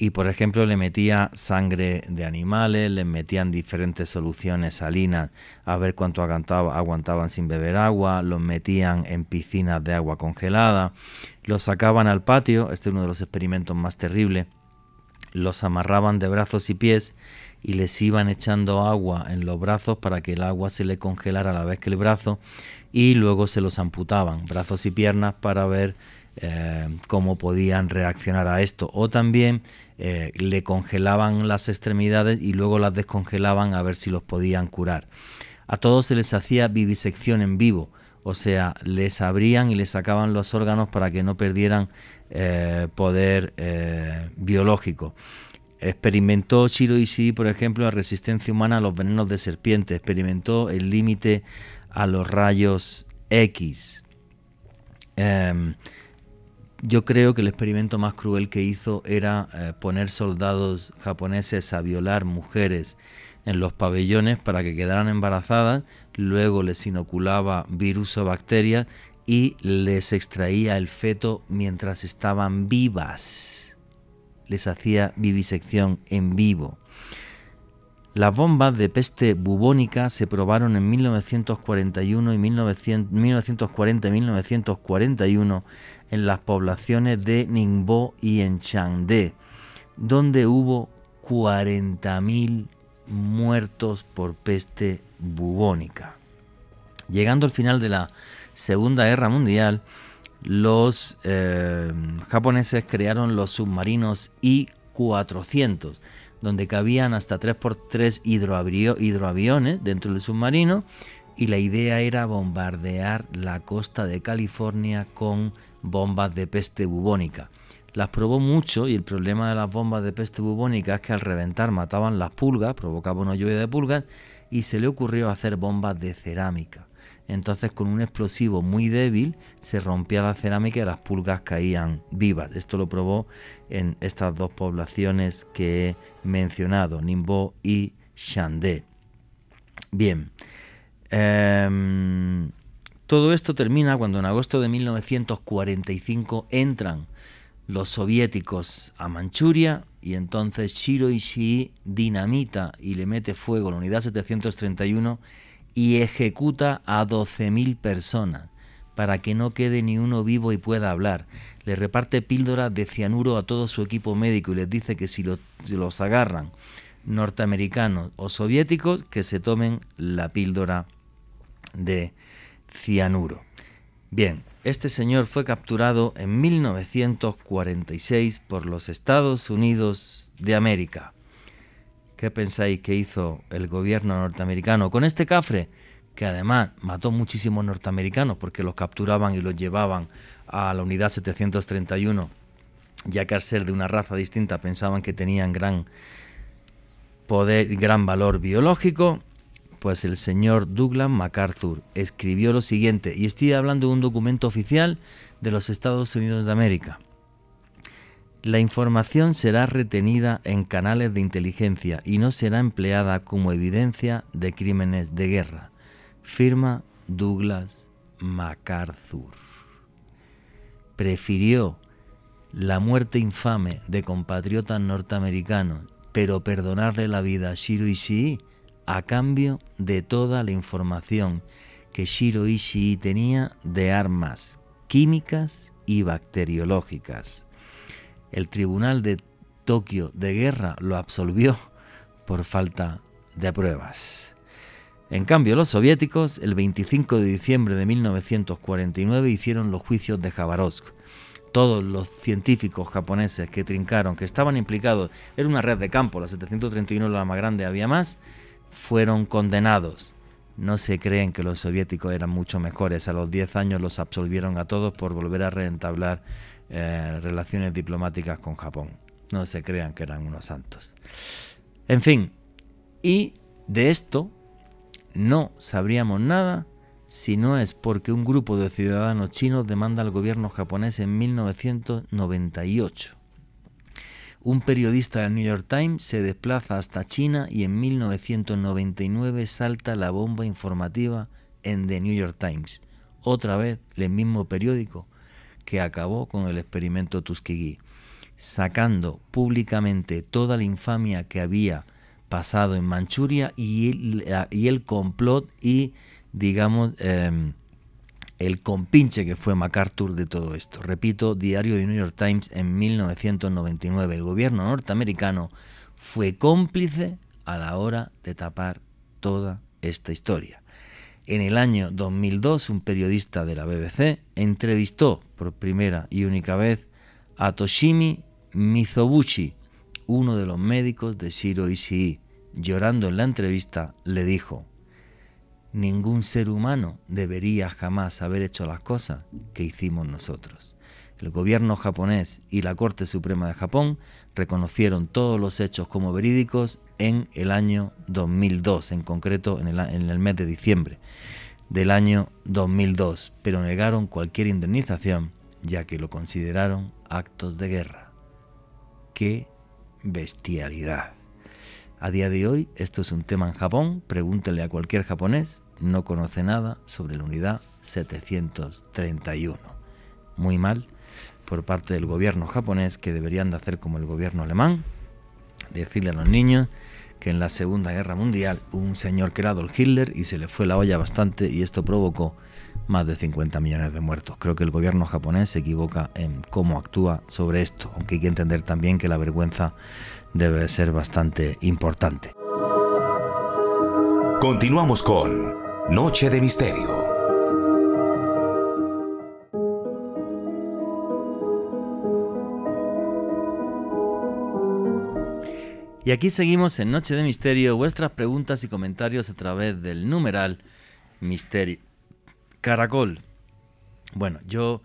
Y por ejemplo le metía sangre de animales, les metían diferentes soluciones salinas a ver cuánto aguantaban sin beber agua, los metían en piscinas de agua congelada, los sacaban al patio, este es uno de los experimentos más terribles, los amarraban de brazos y pies y les iban echando agua en los brazos para que el agua se le congelara a la vez que el brazo y luego se los amputaban, brazos y piernas, para ver eh, cómo podían reaccionar a esto. O también eh, le congelaban las extremidades y luego las descongelaban a ver si los podían curar. A todos se les hacía vivisección en vivo, o sea, les abrían y les sacaban los órganos para que no perdieran eh, poder biológico. Experimentó Shiro Ishii, por ejemplo, la resistencia humana a los venenos de serpiente, experimentó el límite a los rayos X. Em, yo creo que el experimento más cruel que hizo era eh, poner soldados japoneses a violar mujeres en los pabellones para que quedaran embarazadas, luego les inoculaba virus o bacterias y les extraía el feto mientras estaban vivas les hacía vivisección en vivo. Las bombas de peste bubónica se probaron en 1941 y 1940 1941 en las poblaciones de Ningbo y en Changde, donde hubo 40.000 muertos por peste bubónica. Llegando al final de la Segunda Guerra Mundial, los eh, japoneses crearon los submarinos I-400, donde cabían hasta 3x3 hidroaviones dentro del submarino y la idea era bombardear la costa de California con bombas de peste bubónica. Las probó mucho y el problema de las bombas de peste bubónica es que al reventar mataban las pulgas, provocaba una lluvia de pulgas y se le ocurrió hacer bombas de cerámica entonces con un explosivo muy débil se rompía la cerámica y las pulgas caían vivas. Esto lo probó en estas dos poblaciones que he mencionado, Nimbo y Shandé. Bien, em, todo esto termina cuando en agosto de 1945 entran los soviéticos a Manchuria y entonces Shiro Ishii dinamita y le mete fuego a la unidad 731 y ejecuta a 12.000 personas para que no quede ni uno vivo y pueda hablar. Le reparte píldora de cianuro a todo su equipo médico y les dice que si, si los agarran norteamericanos o soviéticos, que se tomen la píldora de cianuro. Bien, este señor fue capturado en 1946 por los Estados Unidos de América. ¿Qué pensáis que hizo el gobierno norteamericano con este cafre? Que además mató muchísimos norteamericanos porque los capturaban y los llevaban a la unidad 731, ya que al ser de una raza distinta pensaban que tenían gran poder, gran valor biológico. Pues el señor Douglas MacArthur escribió lo siguiente, y estoy hablando de un documento oficial de los Estados Unidos de América. La información será retenida en canales de inteligencia y no será empleada como evidencia de crímenes de guerra, firma Douglas MacArthur. Prefirió la muerte infame de compatriotas norteamericanos, pero perdonarle la vida a Shiro Ishii a cambio de toda la información que Shiro Ishii tenía de armas químicas y bacteriológicas el Tribunal de Tokio de Guerra lo absolvió por falta de pruebas. En cambio, los soviéticos, el 25 de diciembre de 1949, hicieron los juicios de Jabarovsk. Todos los científicos japoneses que trincaron, que estaban implicados, era una red de campo, la 731 la más grande, había más, fueron condenados. No se creen que los soviéticos eran mucho mejores. A los 10 años los absolvieron a todos por volver a reentablar eh, relaciones diplomáticas con Japón. No se crean que eran unos santos. En fin, y de esto no sabríamos nada si no es porque un grupo de ciudadanos chinos demanda al gobierno japonés en 1998. Un periodista del New York Times se desplaza hasta China y en 1999 salta la bomba informativa en The New York Times. Otra vez, el mismo periódico que acabó con el experimento Tuskegee, sacando públicamente toda la infamia que había pasado en Manchuria y, el complot y, digamos, em, el compinche que fue MacArthur de todo esto. Repito, diario de New York Times en 1999. El gobierno norteamericano fue cómplice a la hora de tapar toda esta historia. En el año 2002, un periodista de la BBC entrevistó por primera y única vez a Toshimi Mizobuchi... uno de los médicos de Shiro Ishii. Llorando en la entrevista, le dijo, Ningún ser humano debería jamás haber hecho las cosas que hicimos nosotros. El gobierno japonés y la Corte Suprema de Japón reconocieron todos los hechos como verídicos en el año 2002, en concreto en el mes de diciembre del año 2002, pero negaron cualquier indemnización ya que lo consideraron actos de guerra. ¡Qué bestialidad! A día de hoy esto es un tema en Japón, pregúntele a cualquier japonés, no conoce nada sobre la unidad 731. Muy mal por parte del gobierno japonés que deberían de hacer como el gobierno alemán, decirle a los niños que en la Segunda Guerra Mundial un señor creado el Hitler y se le fue la olla bastante y esto provocó más de 50 millones de muertos. Creo que el gobierno japonés se equivoca en cómo actúa sobre esto, aunque hay que entender también que la vergüenza debe ser bastante importante. Continuamos con Noche de Misterio. Y aquí seguimos en Noche de Misterio, vuestras preguntas y comentarios a través del numeral Misterio. Caracol. Bueno, yo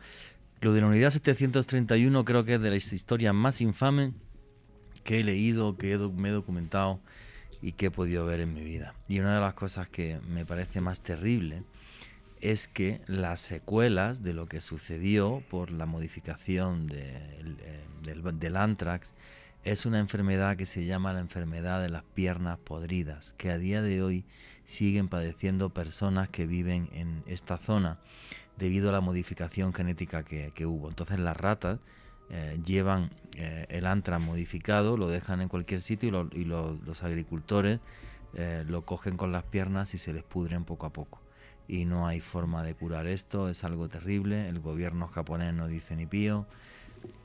lo de la unidad 731 creo que es de las historias más infames que he leído, que me he documentado y que he podido ver en mi vida. Y una de las cosas que me parece más terrible es que las secuelas de lo que sucedió por la modificación del, eh, del antrax es una enfermedad que se llama la enfermedad de las piernas podridas, que a día de hoy siguen padeciendo personas que viven en esta zona debido a la modificación genética que, hubo. Entonces las ratas eh, llevan eh, el antra modificado, lo dejan en cualquier sitio y, los agricultores eh, lo cogen con las piernas y se les pudren poco a poco. Y no hay forma de curar esto, es algo terrible, el gobierno japonés no dice ni pío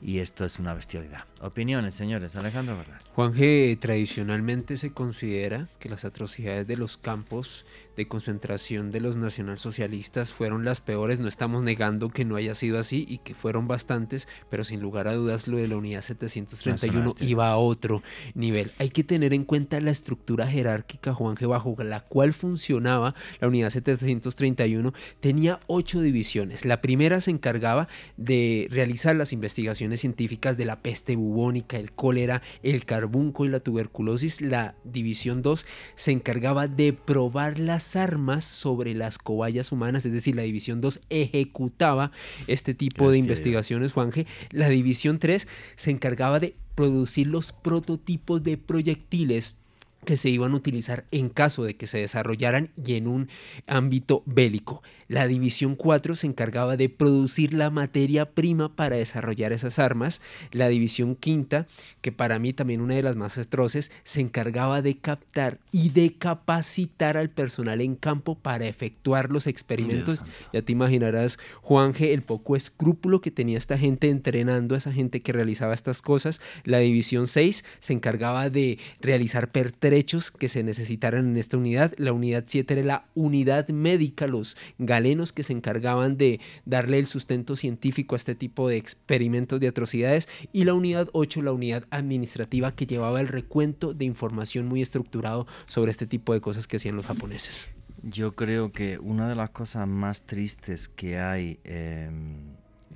y esto es una bestialidad. Opiniones, señores. Alejandro Bernal. Juan G. tradicionalmente se considera que las atrocidades de los campos de concentración de los nacionalsocialistas fueron las peores, no estamos negando que no haya sido así y que fueron bastantes, pero sin lugar a dudas lo de la unidad 731 iba a otro nivel. Hay que tener en cuenta la estructura jerárquica, Juan, bajo la cual funcionaba la unidad 731 tenía ocho divisiones. La primera se encargaba de realizar las investigaciones científicas de la peste bubónica, el cólera, el carbunco y la tuberculosis. La división 2 se encargaba de probar las armas sobre las cobayas humanas, es decir, la División 2 ejecutaba este tipo de investigaciones, Juanje. La División 3 se encargaba de producir los prototipos de proyectiles que se iban a utilizar en caso de que se desarrollaran y en un ámbito bélico. La División 4 se encargaba de producir la materia prima para desarrollar esas armas. La División 5, que para mí también una de las más atroces, se encargaba de captar y de capacitar al personal en campo para efectuar los experimentos. Ya te imaginarás, Juanje, el poco escrúpulo que tenía esta gente entrenando a esa gente que realizaba estas cosas. La División 6 se encargaba de realizar pertenencias derechos que se necesitaran en esta unidad. La unidad 7 era la unidad médica, los galenos que se encargaban de darle el sustento científico a este tipo de experimentos de atrocidades. Y la unidad 8, la unidad administrativa que llevaba el recuento de información muy estructurado sobre este tipo de cosas que hacían los japoneses. Yo creo que una de las cosas más tristes que hay em,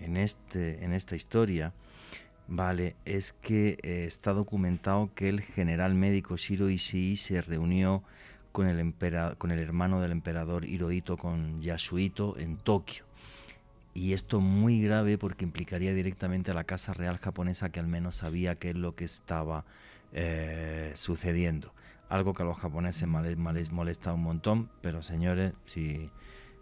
en, este, en esta historia Vale, es que eh, está documentado que el general médico Shiro Ishii se reunió con el, con el hermano del emperador Hirohito, con Yasuito en Tokio. Y esto muy grave porque implicaría directamente a la Casa Real japonesa que al menos sabía qué es lo que estaba eh, sucediendo. Algo que a los japoneses les molesta un montón, pero señores, si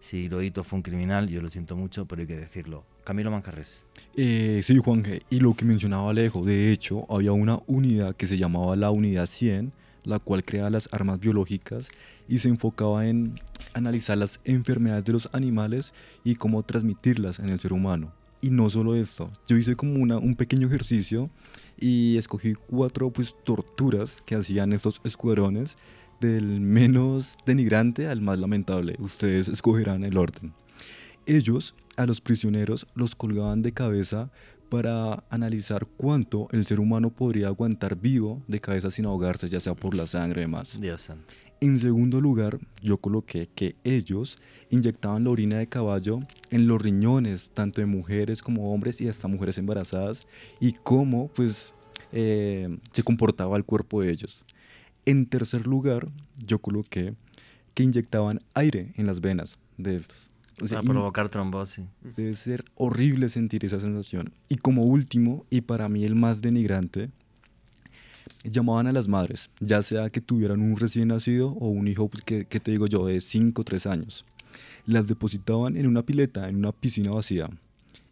si Lodito fue un criminal, yo lo siento mucho, pero hay que decirlo. Camilo Mancarres. Eh, sí, Juan Y lo que mencionaba Alejo, de hecho, había una unidad que se llamaba la Unidad 100, la cual creaba las armas biológicas y se enfocaba en analizar las enfermedades de los animales y cómo transmitirlas en el ser humano. Y no solo esto, yo hice como una, un pequeño ejercicio y escogí cuatro pues, torturas que hacían estos escuadrones del menos denigrante al más lamentable. Ustedes escogerán el orden. Ellos a los prisioneros los colgaban de cabeza para analizar cuánto el ser humano podría aguantar vivo de cabeza sin ahogarse, ya sea por la sangre y más. Dios santo. En segundo lugar, yo coloqué que ellos inyectaban la orina de caballo en los riñones, tanto de mujeres como hombres y hasta mujeres embarazadas, y cómo pues eh, se comportaba el cuerpo de ellos. En tercer lugar, yo coloqué que inyectaban aire en las venas de estos. O sea, provocar trombosis. Debe ser horrible sentir esa sensación. Y como último, y para mí el más denigrante, llamaban a las madres, ya sea que tuvieran un recién nacido o un hijo pues, que, te digo yo de 5 o 3 años. Las depositaban en una pileta, en una piscina vacía,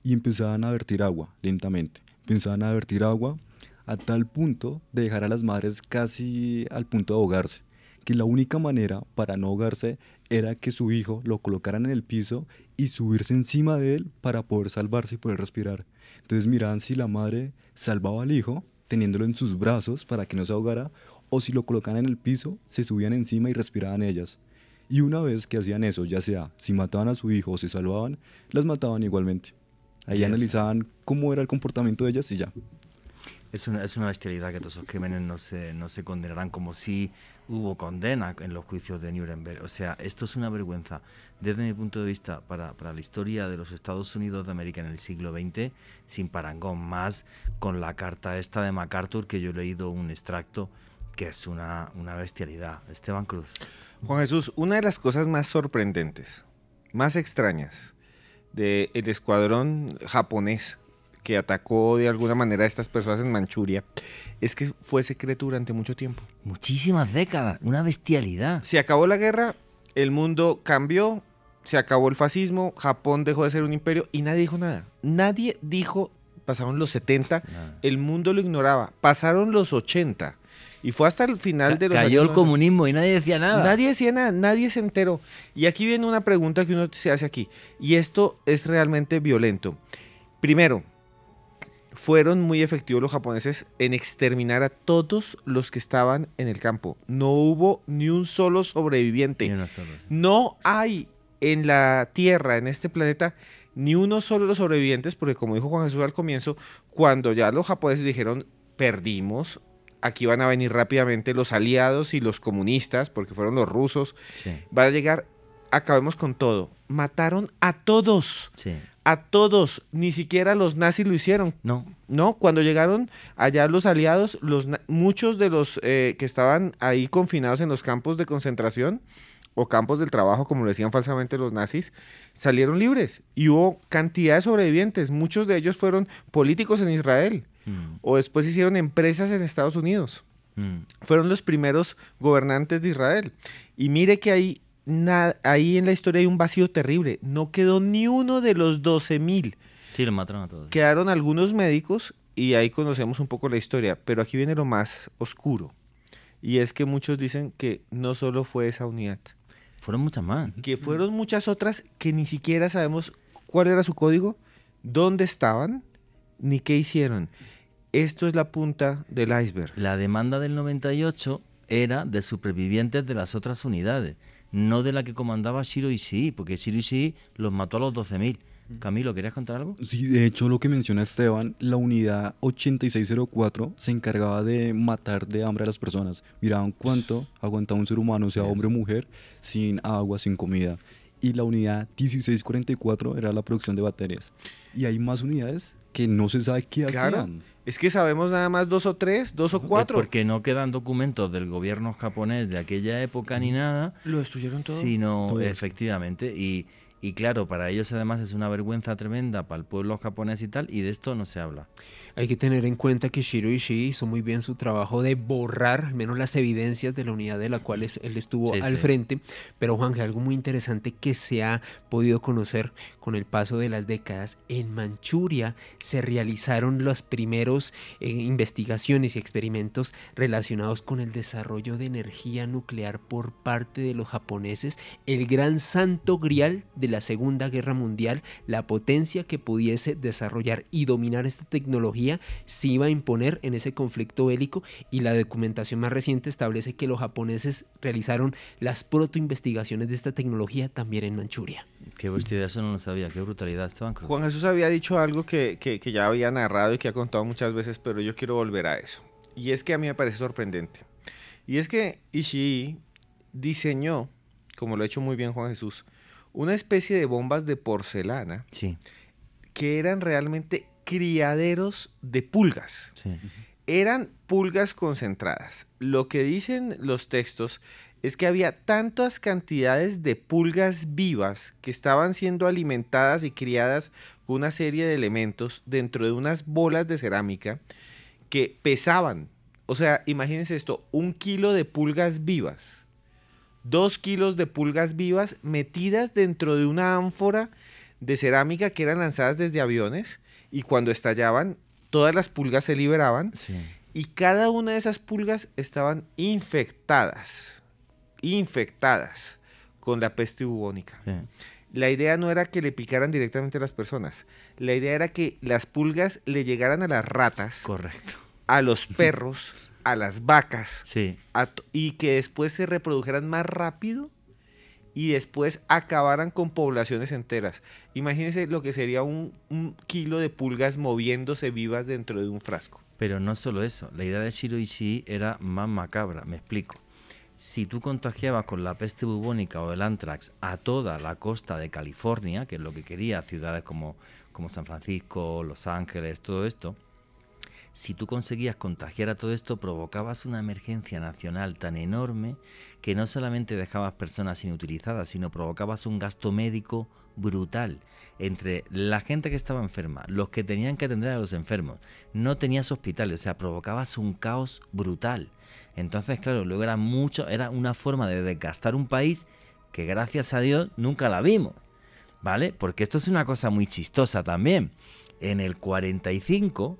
y empezaban a vertir agua lentamente. Empezaban a vertir agua a tal punto de dejar a las madres casi al punto de ahogarse, que la única manera para no ahogarse era que su hijo lo colocaran en el piso y subirse encima de él para poder salvarse y poder respirar. Entonces miraban si la madre salvaba al hijo teniéndolo en sus brazos para que no se ahogara o si lo colocaban en el piso, se subían encima y respiraban ellas. Y una vez que hacían eso, ya sea si mataban a su hijo o se salvaban, las mataban igualmente. Ahí analizaban cómo era el comportamiento de ellas y ya. Es una, es una bestialidad que todos esos crímenes no se, no se condenarán como si hubo condena en los juicios de Nuremberg. O sea, esto es una vergüenza. Desde mi punto de vista, para, para la historia de los Estados Unidos de América en el siglo XX, sin parangón más, con la carta esta de MacArthur, que yo he leído un extracto, que es una, una bestialidad. Esteban Cruz. Juan Jesús, una de las cosas más sorprendentes, más extrañas, del escuadrón japonés que atacó de alguna manera a estas personas en Manchuria es que fue secreto durante mucho tiempo. Muchísimas décadas, una bestialidad. Se acabó la guerra, el mundo cambió, se acabó el fascismo, Japón dejó de ser un imperio y nadie dijo nada. Nadie dijo, pasaron los 70, el mundo lo ignoraba, pasaron los 80 y fue hasta el final de los Cayó el comunismo y nadie decía nada. Nadie decía nada, nadie se enteró. Y aquí viene una pregunta que uno se hace aquí, y esto es realmente violento. Primero, fueron muy efectivos los japoneses en exterminar a todos los que estaban en el campo. No hubo ni un solo sobreviviente. No hay en la Tierra, en este planeta, ni uno solo de los sobrevivientes, porque como dijo Juan Jesús al comienzo, cuando ya los japoneses dijeron perdimos, aquí van a venir rápidamente los aliados y los comunistas, porque fueron los rusos, van a llegar, acabemos con todo. Mataron a todos. Sí a todos, ni siquiera los nazis lo hicieron. No. No, cuando llegaron allá los aliados, los, muchos de los eh, que estaban ahí confinados en los campos de concentración o campos del trabajo, como lo decían falsamente los nazis, salieron libres y hubo cantidad de sobrevivientes. Muchos de ellos fueron políticos en Israel mm. o después hicieron empresas en Estados Unidos. Mm. Fueron los primeros gobernantes de Israel. Y mire que hay ahí en la historia hay un vacío terrible. No quedó ni uno de los 12.000 Sí, lo mataron a todos. Quedaron algunos médicos y ahí conocemos un poco la historia, pero aquí viene lo más oscuro. Y es que muchos dicen que no solo fue esa unidad. Fueron muchas más. Que fueron muchas otras que ni siquiera sabemos cuál era su código, dónde estaban, ni qué hicieron. Esto es la punta del iceberg. La demanda del 98 era de supervivientes de las otras unidades no de la que comandaba Siro Sí, porque Siro Sí los mató a los 12.000. Camilo, ¿querías contar algo? Sí, de hecho lo que menciona Esteban, la unidad 8604 se encargaba de matar de hambre a las personas. Miraban cuánto aguantaba un ser humano, sea hombre o mujer, sin agua, sin comida. Y la unidad 1644 era la producción de baterías. Y hay más unidades que no se sabe qué hacían. Es que sabemos nada más dos o tres, dos o pues, cuatro. porque no quedan documentos del gobierno japonés de aquella época ni mm. nada. Lo destruyeron todo. Sino, efectivamente. Y, y claro, para ellos además es una vergüenza tremenda, para el pueblo japonés y tal, y de esto no se habla. Hay que tener en cuenta que Shiro Ishii hizo muy bien su trabajo de borrar al menos las evidencias de la unidad de la cual él estuvo al frente. Pero Juan, que algo muy interesante que se ha podido conocer con el paso de las décadas, en Manchuria se realizaron las primeros eh, investigaciones y experimentos relacionados con el desarrollo de energía nuclear por parte de los japoneses, el gran santo grial de la Segunda Guerra Mundial, la potencia que pudiese desarrollar y dominar esta tecnología se iba a imponer en ese conflicto bélico y la documentación más reciente establece que los japoneses realizaron las protoinvestigaciones de esta tecnología también en Manchuria. Qué bestia eso no lo sabía, qué brutalidad estaban Cruz. Juan Jesús había dicho algo que, ya había narrado y que ha contado muchas veces, pero yo quiero volver a eso. Y es que a mí me parece sorprendente. Y es que Ishii diseñó, como lo ha hecho muy bien Juan Jesús, una especie de bombas de porcelana sí. que eran realmente criaderos de pulgas. Eran pulgas concentradas. Lo que dicen los textos es que había tantas cantidades de pulgas vivas que estaban siendo alimentadas y criadas con una serie de elementos dentro de unas bolas de cerámica que pesaban. O sea, imagínense esto, un kilo de pulgas vivas, dos kilos de pulgas vivas metidas dentro de una ánfora de cerámica que eran lanzadas desde aviones y cuando estallaban, todas las pulgas se liberaban y cada una de esas pulgas estaban infectadas, infectadas con la peste bubónica. La idea no era que le picaran directamente a las personas, la idea era que las pulgas le llegaran a las ratas, correcto, a los perros, a las vacas, sí. y que después se reprodujeran más rápido y después acabaran con poblaciones enteras. Imagínense lo que sería un, kilo de pulgas moviéndose vivas dentro de un frasco. Pero no solo eso, la idea de Shiro era más macabra, me explico. Si tú contagiabas con la peste bubónica o el antrax a toda la costa de California, que es lo que quería ciudades como, como San Francisco, Los Ángeles, todo esto, si tú conseguías contagiar a todo esto, provocabas una emergencia nacional tan enorme que no solamente dejabas personas inutilizadas, sino provocabas un gasto médico brutal entre la gente que estaba enferma, los que tenían que atender a los enfermos. No tenías hospitales, o sea, provocabas un caos brutal. Entonces, claro, luego era mucho, era una forma de desgastar un país que gracias a Dios nunca la vimos. ¿Vale? Porque esto es una cosa muy chistosa también. En el 45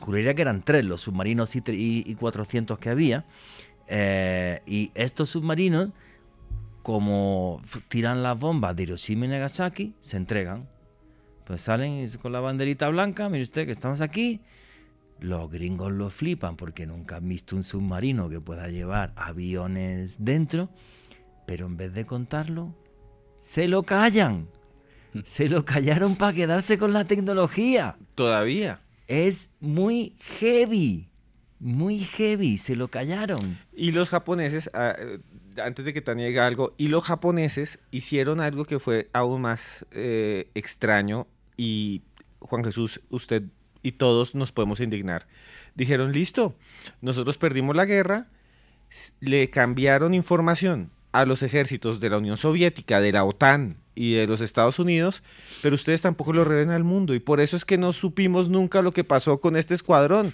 descubriría que eran tres los submarinos y 400 que había. Eh, y estos submarinos, como tiran las bombas de Hiroshima y Nagasaki, se entregan. Pues salen con la banderita blanca, mire usted que estamos aquí. Los gringos lo flipan porque nunca han visto un submarino que pueda llevar aviones dentro, pero en vez de contarlo, se lo callan. Mm. Se lo callaron para quedarse con la tecnología. Todavía. Es muy heavy, muy heavy, se lo callaron. Y los japoneses, ah, eh, antes de que Tania diga algo, y los japoneses hicieron algo que fue aún más eh, extraño y Juan Jesús, usted y todos nos podemos indignar. Dijeron, listo, nosotros perdimos la guerra, le cambiaron información a los ejércitos de la Unión Soviética, de la OTAN, y de los Estados Unidos, pero ustedes tampoco lo revelan al mundo. Y por eso es que no supimos nunca lo que pasó con este escuadrón.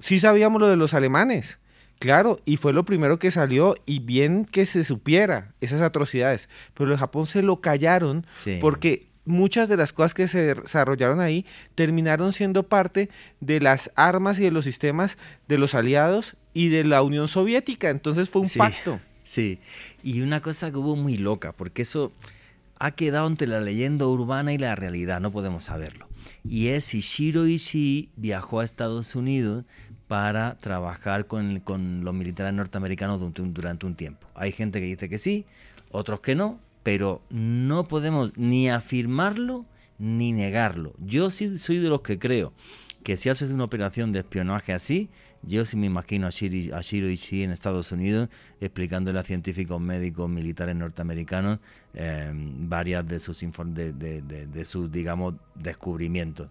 Sí sabíamos lo de los alemanes, claro, y fue lo primero que salió y bien que se supiera esas atrocidades, pero en Japón se lo callaron porque muchas de las cosas que se desarrollaron ahí terminaron siendo parte de las armas y de los sistemas de los aliados y de la Unión Soviética. Entonces fue un pacto. Sí, y una cosa que hubo muy loca, porque eso ha quedado entre la leyenda urbana y la realidad, no podemos saberlo. Y es si Ishii viajó a Estados Unidos para trabajar con, los militares norteamericanos durante un, durante un tiempo. Hay gente que dice que sí, otros que no, pero no podemos ni afirmarlo ni negarlo. Yo sí soy de los que creo que si haces una operación de espionaje así, yo sí me imagino a Shiro, Ishii en Estados Unidos explicándole a científicos, médicos, militares norteamericanos em, varias de sus, de, de, sus, digamos, descubrimientos.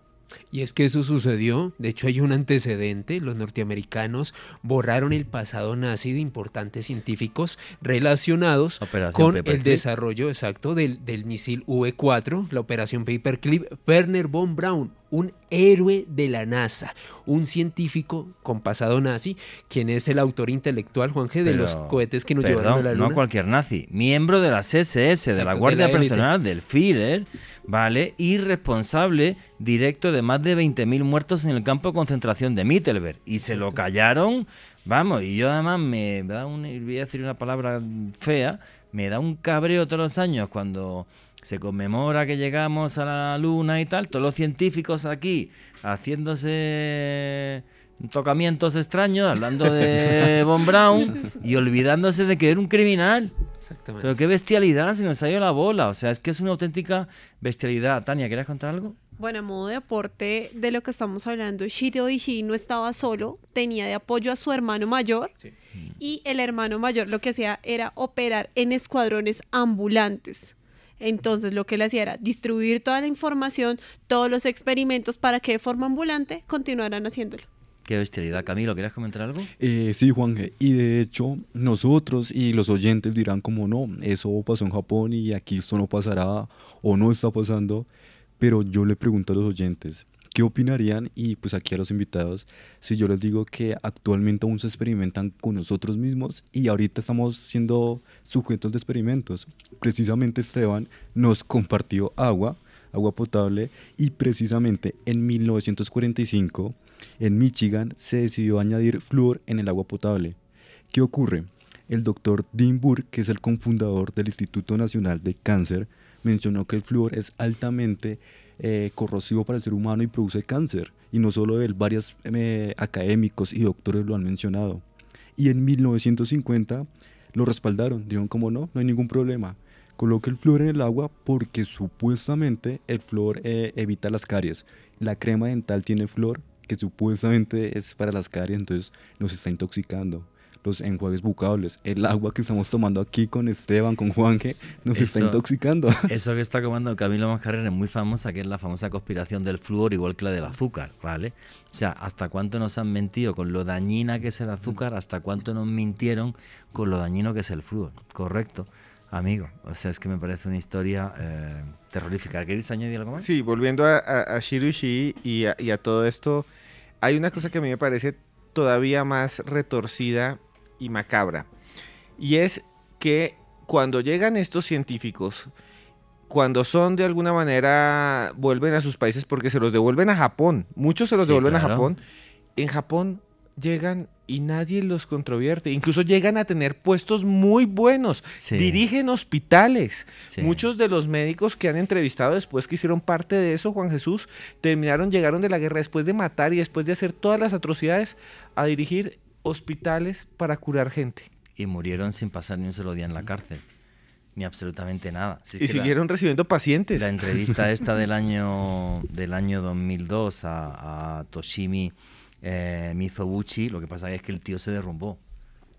Y es que eso sucedió, de hecho hay un antecedente, los norteamericanos borraron el pasado nazi de importantes científicos relacionados con el desarrollo exacto del, del misil V4, e la operación Paperclip, Werner von Braun, un héroe de la NASA, un científico con pasado nazi, quien es el autor intelectual, Juan G., de los cohetes que nos llevaron a la Luna. No cualquier nazi, miembro de la CSS, de la Guardia Personal, del Führer, ¿vale? Y responsable directo de más de 20.000 muertos en el campo de concentración de Mittelberg. Y se lo callaron, vamos, y yo además me da un, voy a decir una palabra fea, me da un cabreo todos los años cuando se conmemora que llegamos a la luna y tal, todos los científicos aquí haciéndose tocamientos extraños, hablando de Von Brown y olvidándose de que era un criminal. Exactamente. Pero qué bestialidad, se nos ha ido la bola. O sea, es que es una auténtica bestialidad. Tania, ¿querías contar algo? Bueno, a modo de aporte de lo que estamos hablando, Shiro Ishii no estaba solo, tenía de apoyo a su hermano mayor y el hermano mayor lo que hacía era operar en escuadrones ambulantes. Entonces lo que él hacía era distribuir toda la información, todos los experimentos para que de forma ambulante continuaran haciéndolo. Qué bestialidad. Camilo, ¿querías comentar algo? Eh, sí, Juan. Y de hecho, nosotros y los oyentes dirán como no, eso pasó en Japón y aquí esto no pasará o no está pasando. Pero yo le pregunto a los oyentes, qué opinarían y pues aquí a los invitados, si yo les digo que actualmente aún se experimentan con nosotros mismos y ahorita estamos siendo sujetos de experimentos. Precisamente Esteban nos compartió agua, agua potable y precisamente en 1945 en Michigan se decidió añadir flúor en el agua potable. ¿Qué ocurre? El doctor Dean Burke, que es el cofundador del Instituto Nacional de Cáncer, mencionó que el flúor es altamente eh, corrosivo para el ser humano y produce cáncer. Y no solo él, varios eh, académicos y doctores lo han mencionado. Y en 1950 lo respaldaron, dijeron como no, no hay ningún problema. Coloque el flor en el agua porque supuestamente el flor eh, evita las caries. La crema dental tiene flor que supuestamente es para las caries, entonces nos está intoxicando los enjuagues bucables. El agua que estamos tomando aquí con Esteban, con Juanje, nos está intoxicando. Eso que está comiendo Camilo Mascarrera es muy famosa, que es la famosa conspiración del flúor, igual que la del azúcar, ¿vale? O sea, hasta cuánto nos han mentido con lo dañina que es el azúcar, hasta cuánto nos mintieron con lo dañino que es el flúor, correcto. Amigo, o sea, es que me parece una historia eh, terrorífica. ¿Queréis añadir algo más? Sí, volviendo a, Shirushi y y a todo esto, hay una cosa que a mí me parece todavía más retorcida y macabra. Y es que cuando llegan estos científicos, cuando son de alguna manera, vuelven a sus países porque se los devuelven a Japón, muchos se los devuelven a Japón, en Japón llegan y nadie los controvierte. Incluso llegan a tener puestos muy buenos, dirigen hospitales. Muchos de los médicos que han entrevistado después que hicieron parte de eso, Juan Jesús, terminaron, llegaron de la guerra después de matar y después de hacer todas las atrocidades a dirigir hospitales para curar gente. Y murieron sin pasar ni un solo día en la cárcel, ni absolutamente nada. Si y siguieron recibiendo pacientes. La entrevista esta del año, del año 2002 a, a Toshimi eh, lo que pasa es que el tío se derrumbó.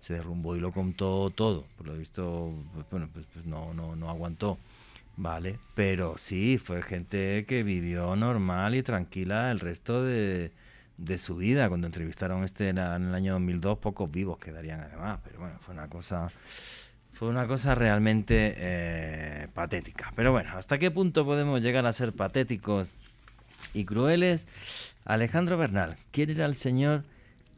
Se derrumbó y lo contó todo. Por lo visto, pues, bueno, pues, pues, no, no, no aguantó. Vale, pero sí, fue gente que vivió normal y tranquila el resto de, de su vida. Cuando entrevistaron este en el año 2002, pocos vivos quedarían además, pero bueno, fue una cosa... Fue una cosa realmente eh, patética. Pero bueno, ¿hasta qué punto podemos llegar a ser patéticos y crueles? Alejandro Bernal, ¿quién era el señor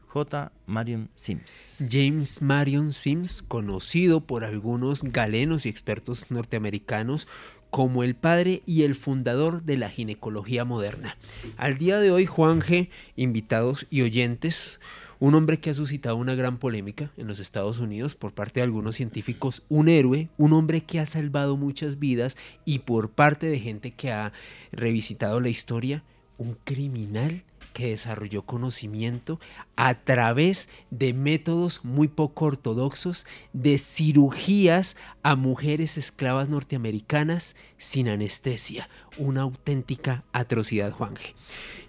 J. Marion Sims. James Marion Sims, conocido por algunos galenos y expertos norteamericanos como el padre y el fundador de la ginecología moderna. Al día de hoy, Juan G., invitados y oyentes, un hombre que ha suscitado una gran polémica en los Estados Unidos por parte de algunos científicos, un héroe, un hombre que ha salvado muchas vidas y por parte de gente que ha revisitado la historia, un criminal que desarrolló conocimiento a través de métodos muy poco ortodoxos de cirugías a mujeres esclavas norteamericanas sin anestesia una auténtica atrocidad, Juanje.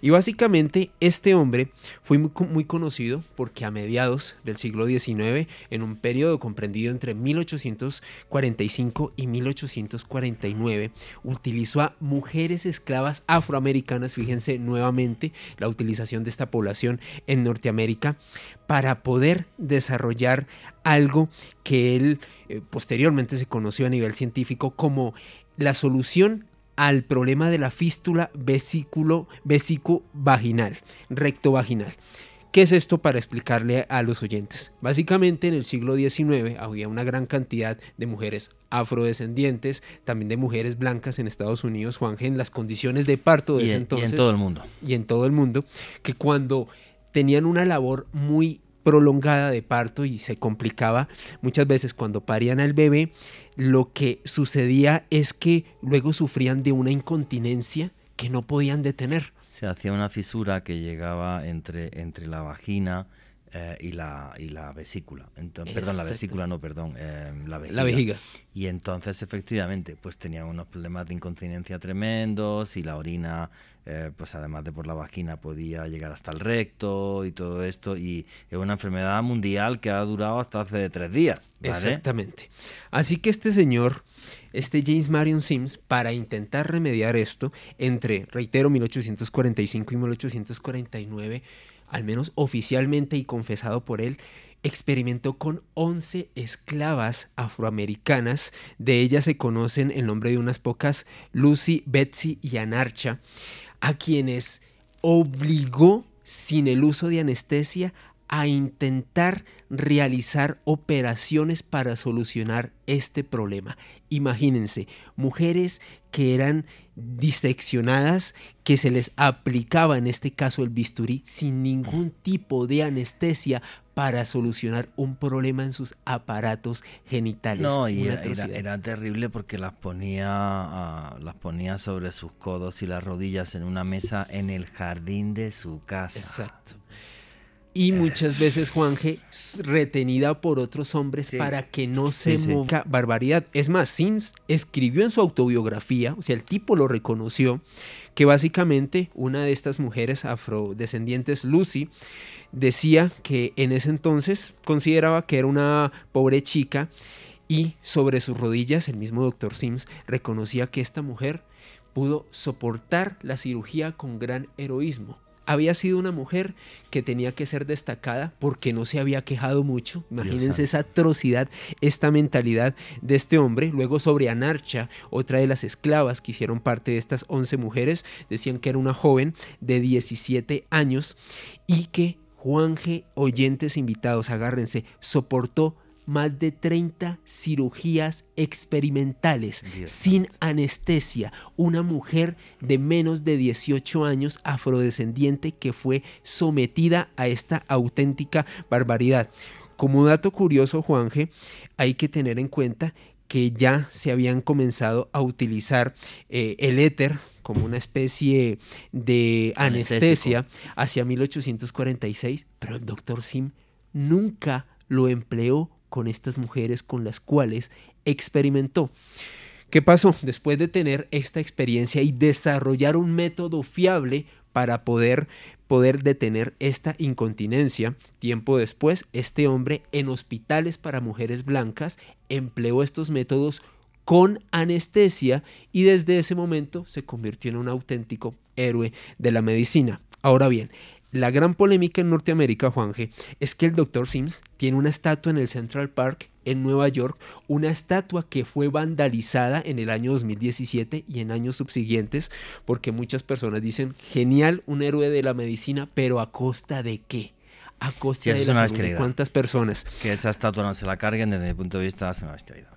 Y básicamente este hombre fue muy, conocido porque a mediados del siglo XIX, en un periodo comprendido entre 1845 y 1849, utilizó a mujeres esclavas afroamericanas, fíjense nuevamente la utilización de esta población en Norteamérica, para poder desarrollar algo que él eh, posteriormente se conoció a nivel científico como la solución al problema de la fístula vesículo, vesico vaginal, recto vaginal. ¿Qué es esto para explicarle a los oyentes? Básicamente en el siglo XIX había una gran cantidad de mujeres afrodescendientes, también de mujeres blancas en Estados Unidos, Juanje, en las condiciones de parto de ese entonces. Y en todo el mundo. Y en todo el mundo, que cuando tenían una labor muy prolongada de parto y se complicaba muchas veces cuando parían al bebé, lo que sucedía es que luego sufrían de una incontinencia que no podían detener. Se hacía una fisura que llegaba entre, entre la vagina eh, y, la, y la vesícula. perdón, la vesícula no, perdón, eh, la, la vejiga. Y entonces, efectivamente, pues tenían unos problemas de incontinencia tremendos y la orina eh, pues además de por la vagina podía llegar hasta el recto y todo esto, y es una enfermedad mundial que ha durado hasta hace tres días. Exactamente. Así que este señor, este James Marion Sims, para intentar remediar esto, entre, reitero, 1845 y 1849, al menos oficialmente y confesado por él, experimentó con 11 esclavas afroamericanas. De ellas se conocen el nombre de unas pocas, Lucy, Betsy y Anarcha a quienes obligó sin el uso de anestesia a intentar realizar operaciones para solucionar este problema. Imagínense, mujeres que eran diseccionadas, que se les aplicaba en este caso el bisturí sin ningún tipo de anestesia para solucionar un problema en sus aparatos genitales. No, y era, terrible porque las ponía, ah, las ponía sobre sus codos y las rodillas en una mesa en el jardín de su casa. Exacto. Y eh. muchas veces Juanje retenida por otros hombres para que no se sí, Barbaridad. Es más, Sims escribió en su autobiografía, o sea, el tipo lo reconoció, que básicamente una de estas mujeres afrodescendientes, Lucy, decía que en ese entonces consideraba que era una pobre chica y sobre sus rodillas el mismo doctor Sims reconocía que esta mujer pudo soportar la cirugía con gran heroísmo. Había sido una mujer que tenía que ser destacada porque no se había quejado mucho. Imagínense esa atrocidad, esta mentalidad de este hombre. Luego sobre Anarcha, otra de las esclavas que hicieron parte de estas 11 mujeres, decían que era una joven de 17 años y que Juanje, oyentes e invitados, agárrense, soportó más de 30 cirugías experimentales sin anestesia. Una mujer de menos de 18 años afrodescendiente que fue sometida a esta auténtica barbaridad. Como dato curioso, Juanje, hay que tener en cuenta que ya se habían comenzado a utilizar eh, el éter como una especie de anestesia hacia 1846, pero el doctor Sim nunca lo empleó con estas mujeres con las cuales experimentó. ¿Qué pasó? Después de tener esta experiencia y desarrollar un método fiable para poder, poder detener esta incontinencia, tiempo después, este hombre en hospitales para mujeres blancas empleó estos métodos con anestesia y desde ese momento se convirtió en un auténtico héroe de la medicina. Ahora bien, la gran polémica en Norteamérica, Juanje, es que el Dr. Sims tiene una estatua en el Central Park en Nueva York, una estatua que fue vandalizada en el año 2017 y en años subsiguientes, porque muchas personas dicen, genial, un héroe de la medicina, pero ¿a costa de qué? A costa de, de cuántas personas. Que esa estatua no se la carguen desde el punto de vista es una bestialidad.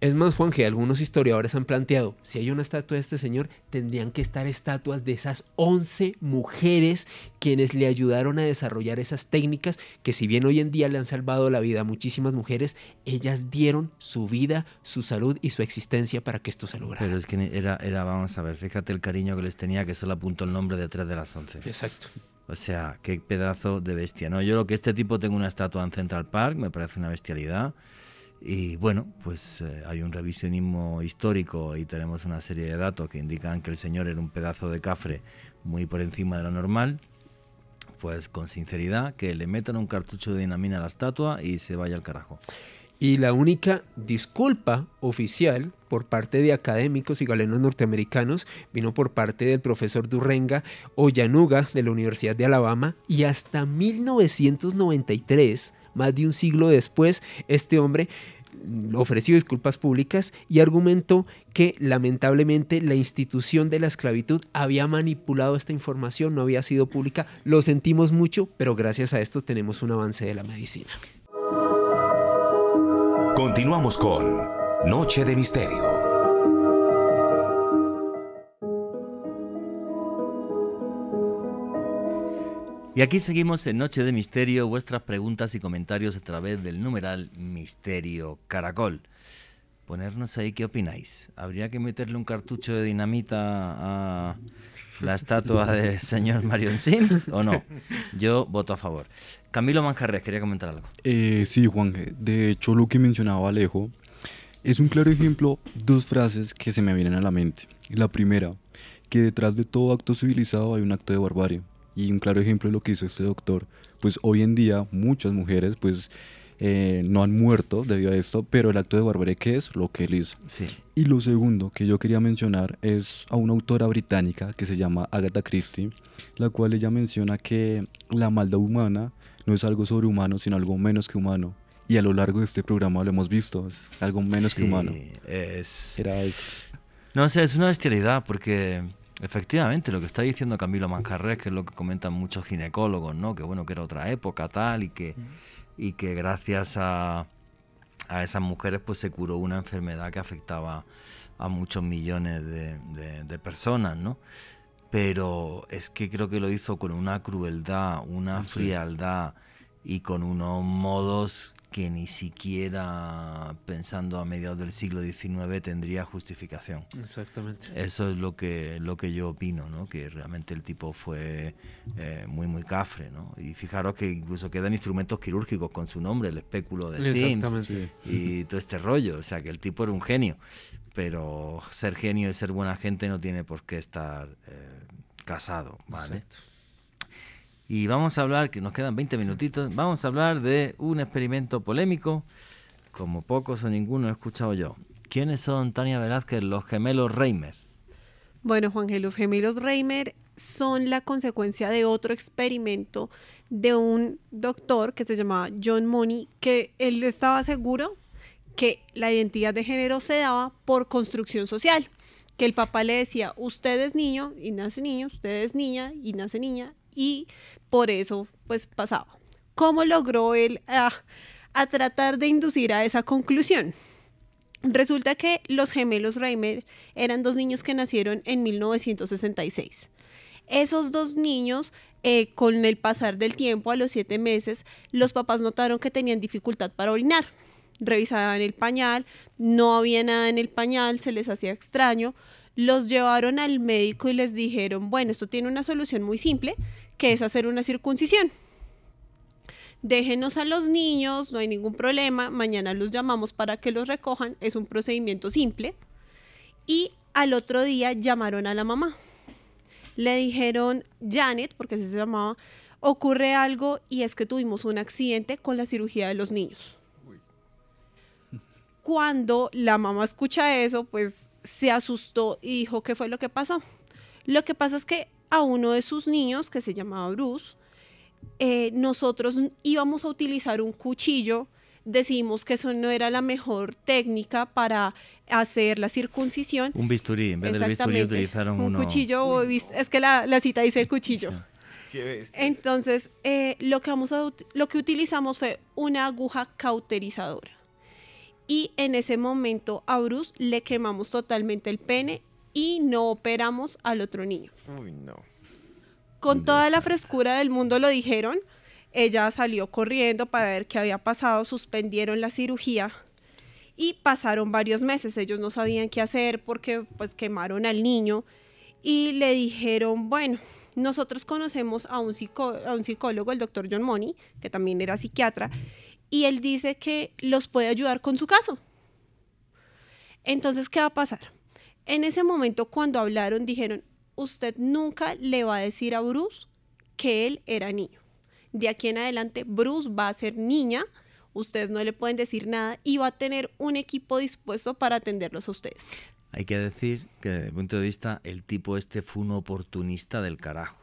Es más, Juan, que algunos historiadores han planteado, si hay una estatua de este señor, tendrían que estar estatuas de esas 11 mujeres quienes le ayudaron a desarrollar esas técnicas que si bien hoy en día le han salvado la vida a muchísimas mujeres, ellas dieron su vida, su salud y su existencia para que esto se lograra. Pero es que era, era vamos a ver, fíjate el cariño que les tenía que solo apuntó el nombre detrás de las 11. Exacto. O sea, qué pedazo de bestia. No, yo lo que este tipo tengo una estatua en Central Park, me parece una bestialidad. Y bueno, pues eh, hay un revisionismo histórico y tenemos una serie de datos que indican que el señor era un pedazo de cafre muy por encima de lo normal. Pues con sinceridad, que le metan un cartucho de dinamina a la estatua y se vaya al carajo. Y la única disculpa oficial por parte de académicos y galenos norteamericanos vino por parte del profesor Durrenga Ollanuga de la Universidad de Alabama y hasta 1993, más de un siglo después, este hombre ofreció disculpas públicas y argumentó que lamentablemente la institución de la esclavitud había manipulado esta información, no había sido pública. Lo sentimos mucho, pero gracias a esto tenemos un avance de la medicina. Continuamos con Noche de Misterio. Y aquí seguimos en Noche de Misterio, vuestras preguntas y comentarios a través del numeral Misterio Caracol. Ponernos ahí qué opináis. ¿Habría que meterle un cartucho de dinamita a la estatua De señor Marion Sims o no? Yo voto a favor. Camilo Manjarres, quería comentar algo. Eh, sí, Juan, eh, de hecho lo que mencionaba Alejo es un claro ejemplo, dos frases que se me vienen a la mente. La primera, que detrás de todo acto civilizado hay un acto de barbarie. Y un claro ejemplo de lo que hizo este doctor, pues hoy en día muchas mujeres pues eh, no han muerto debido a esto, pero el acto de barbarie que es lo que él hizo. Sí. Y lo segundo que yo quería mencionar es a una autora británica que se llama Agatha Christie, la cual ella menciona que la maldad humana no es algo sobrehumano, sino algo menos que humano, y a lo largo de este programa lo hemos visto, es algo menos que humano. Es... Era eso. No sé, es una bestialidad porque Efectivamente, lo que está diciendo Camilo mancarré, que es lo que comentan muchos ginecólogos, ¿no? Que bueno, que era otra época tal y que, y que gracias a, esas mujeres pues se curó una enfermedad que afectaba a muchos millones de, de personas, ¿no? Pero es que creo que lo hizo con una crueldad, una frialdad y con unos modos que ni siquiera pensando a mediados del siglo XIX tendría justificación. Exactamente. Eso es lo que, lo que yo opino, ¿no? que realmente el tipo fue eh, muy, muy cafre. ¿no? Y fijaros que incluso quedan instrumentos quirúrgicos con su nombre, el espéculo de Sims y todo este rollo. O sea, que el tipo era un genio. Pero ser genio y ser buena gente no tiene por qué estar eh, casado. ¿vale? Exacto y vamos a hablar, que nos quedan 20 minutitos, vamos a hablar de un experimento polémico, como pocos o ninguno he escuchado yo. ¿Quiénes son, Tania Velázquez, los gemelos Reimer? Bueno, Juan los gemelos Reimer son la consecuencia de otro experimento de un doctor que se llamaba John Money, que él estaba seguro que la identidad de género se daba por construcción social, que el papá le decía, usted es niño y nace niño, usted es niña y nace niña, y por eso pues pasaba. ¿Cómo logró él ah, a tratar de inducir a esa conclusión? Resulta que los gemelos Reimer eran dos niños que nacieron en 1966. Esos dos niños, eh, con el pasar del tiempo, a los siete meses, los papás notaron que tenían dificultad para orinar. Revisaban el pañal, no había nada en el pañal, se les hacía extraño, los llevaron al médico y les dijeron, bueno, esto tiene una solución muy simple, que es hacer una circuncisión. Déjenos a los niños, no hay ningún problema, mañana los llamamos para que los recojan, es un procedimiento simple. Y al otro día llamaron a la mamá. Le dijeron, Janet, porque así se llamaba, ocurre algo y es que tuvimos un accidente con la cirugía de los niños. Cuando la mamá escucha eso, pues se asustó y dijo, ¿qué fue lo que pasó? Lo que pasa es que a uno de sus niños, que se llamaba Bruce, eh, nosotros íbamos a utilizar un cuchillo, decimos que eso no era la mejor técnica para hacer la circuncisión. Un bisturí, en vez del bisturí utilizaron un cuchillo, es que la, la cita dice cuchillo. Entonces, eh, lo, que vamos a, lo que utilizamos fue una aguja cauterizadora y en ese momento a Bruce le quemamos totalmente el pene y no operamos al otro niño. Con toda la frescura del mundo lo dijeron. Ella salió corriendo para ver qué había pasado, suspendieron la cirugía y pasaron varios meses. Ellos no sabían qué hacer porque pues quemaron al niño y le dijeron, bueno, nosotros conocemos a un, a un psicólogo, el doctor John Money, que también era psiquiatra, y él dice que los puede ayudar con su caso. Entonces, ¿qué va a pasar? En ese momento cuando hablaron dijeron, usted nunca le va a decir a Bruce que él era niño. De aquí en adelante, Bruce va a ser niña, ustedes no le pueden decir nada y va a tener un equipo dispuesto para atenderlos a ustedes. Hay que decir que desde el punto de vista el tipo este fue un oportunista del carajo.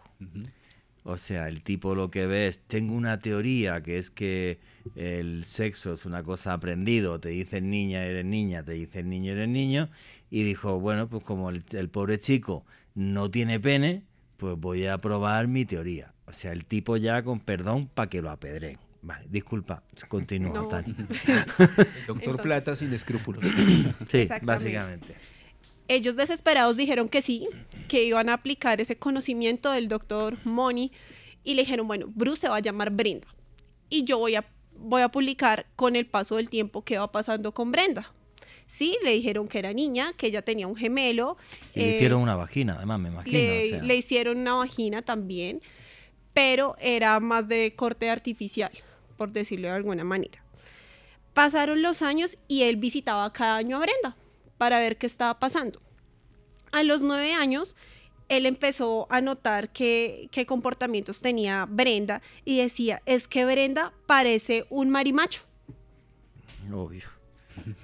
O sea, el tipo lo que ves, tengo una teoría que es que el sexo es una cosa aprendido, te dicen niña, eres niña, te dicen niño, eres niño, y dijo, bueno, pues como el, pobre chico no tiene pene, pues voy a probar mi teoría. O sea, el tipo ya con perdón para que lo apedreen. Vale, disculpa, continúo. Doctor Plata sin escrúpulos. sí, básicamente ellos desesperados dijeron que sí, que iban a aplicar ese conocimiento del doctor Moni y le dijeron, bueno, Bruce se va a llamar Brenda y yo voy a, voy a publicar con el paso del tiempo qué va pasando con Brenda. Sí, le dijeron que era niña, que ella tenía un gemelo. le hicieron eh, una vagina, además, me imagino. le hicieron una vagina también, pero era más de corte artificial, por decirlo de alguna manera. Pasaron los años y él visitaba cada año a Brenda para ver qué estaba pasando. A los nueve años, él empezó a notar qué, qué comportamientos tenía Brenda y decía, es que Brenda parece un marimacho. Obvio.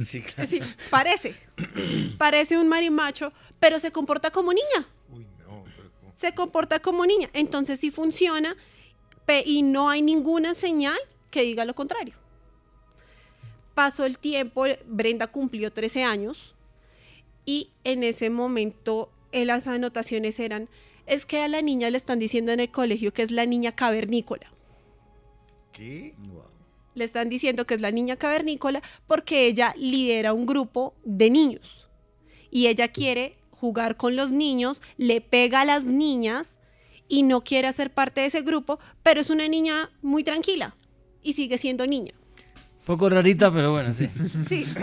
Sí, claro. parece. Parece un marimacho, pero se comporta como niña. Uy, no, Se comporta como niña. Entonces sí funciona y no hay ninguna señal que diga lo contrario. Pasó el tiempo, Brenda cumplió 13 años y en ese momento eh, las anotaciones eran, es que a la niña le están diciendo en el colegio que es la niña cavernícola. ¿Qué? Le están diciendo que es la niña cavernícola porque ella lidera un grupo de niños y ella quiere jugar con los niños, le pega a las niñas y no quiere hacer parte de ese grupo, pero es una niña muy tranquila y sigue siendo niña. Poco rarita, pero bueno, sí. Sí.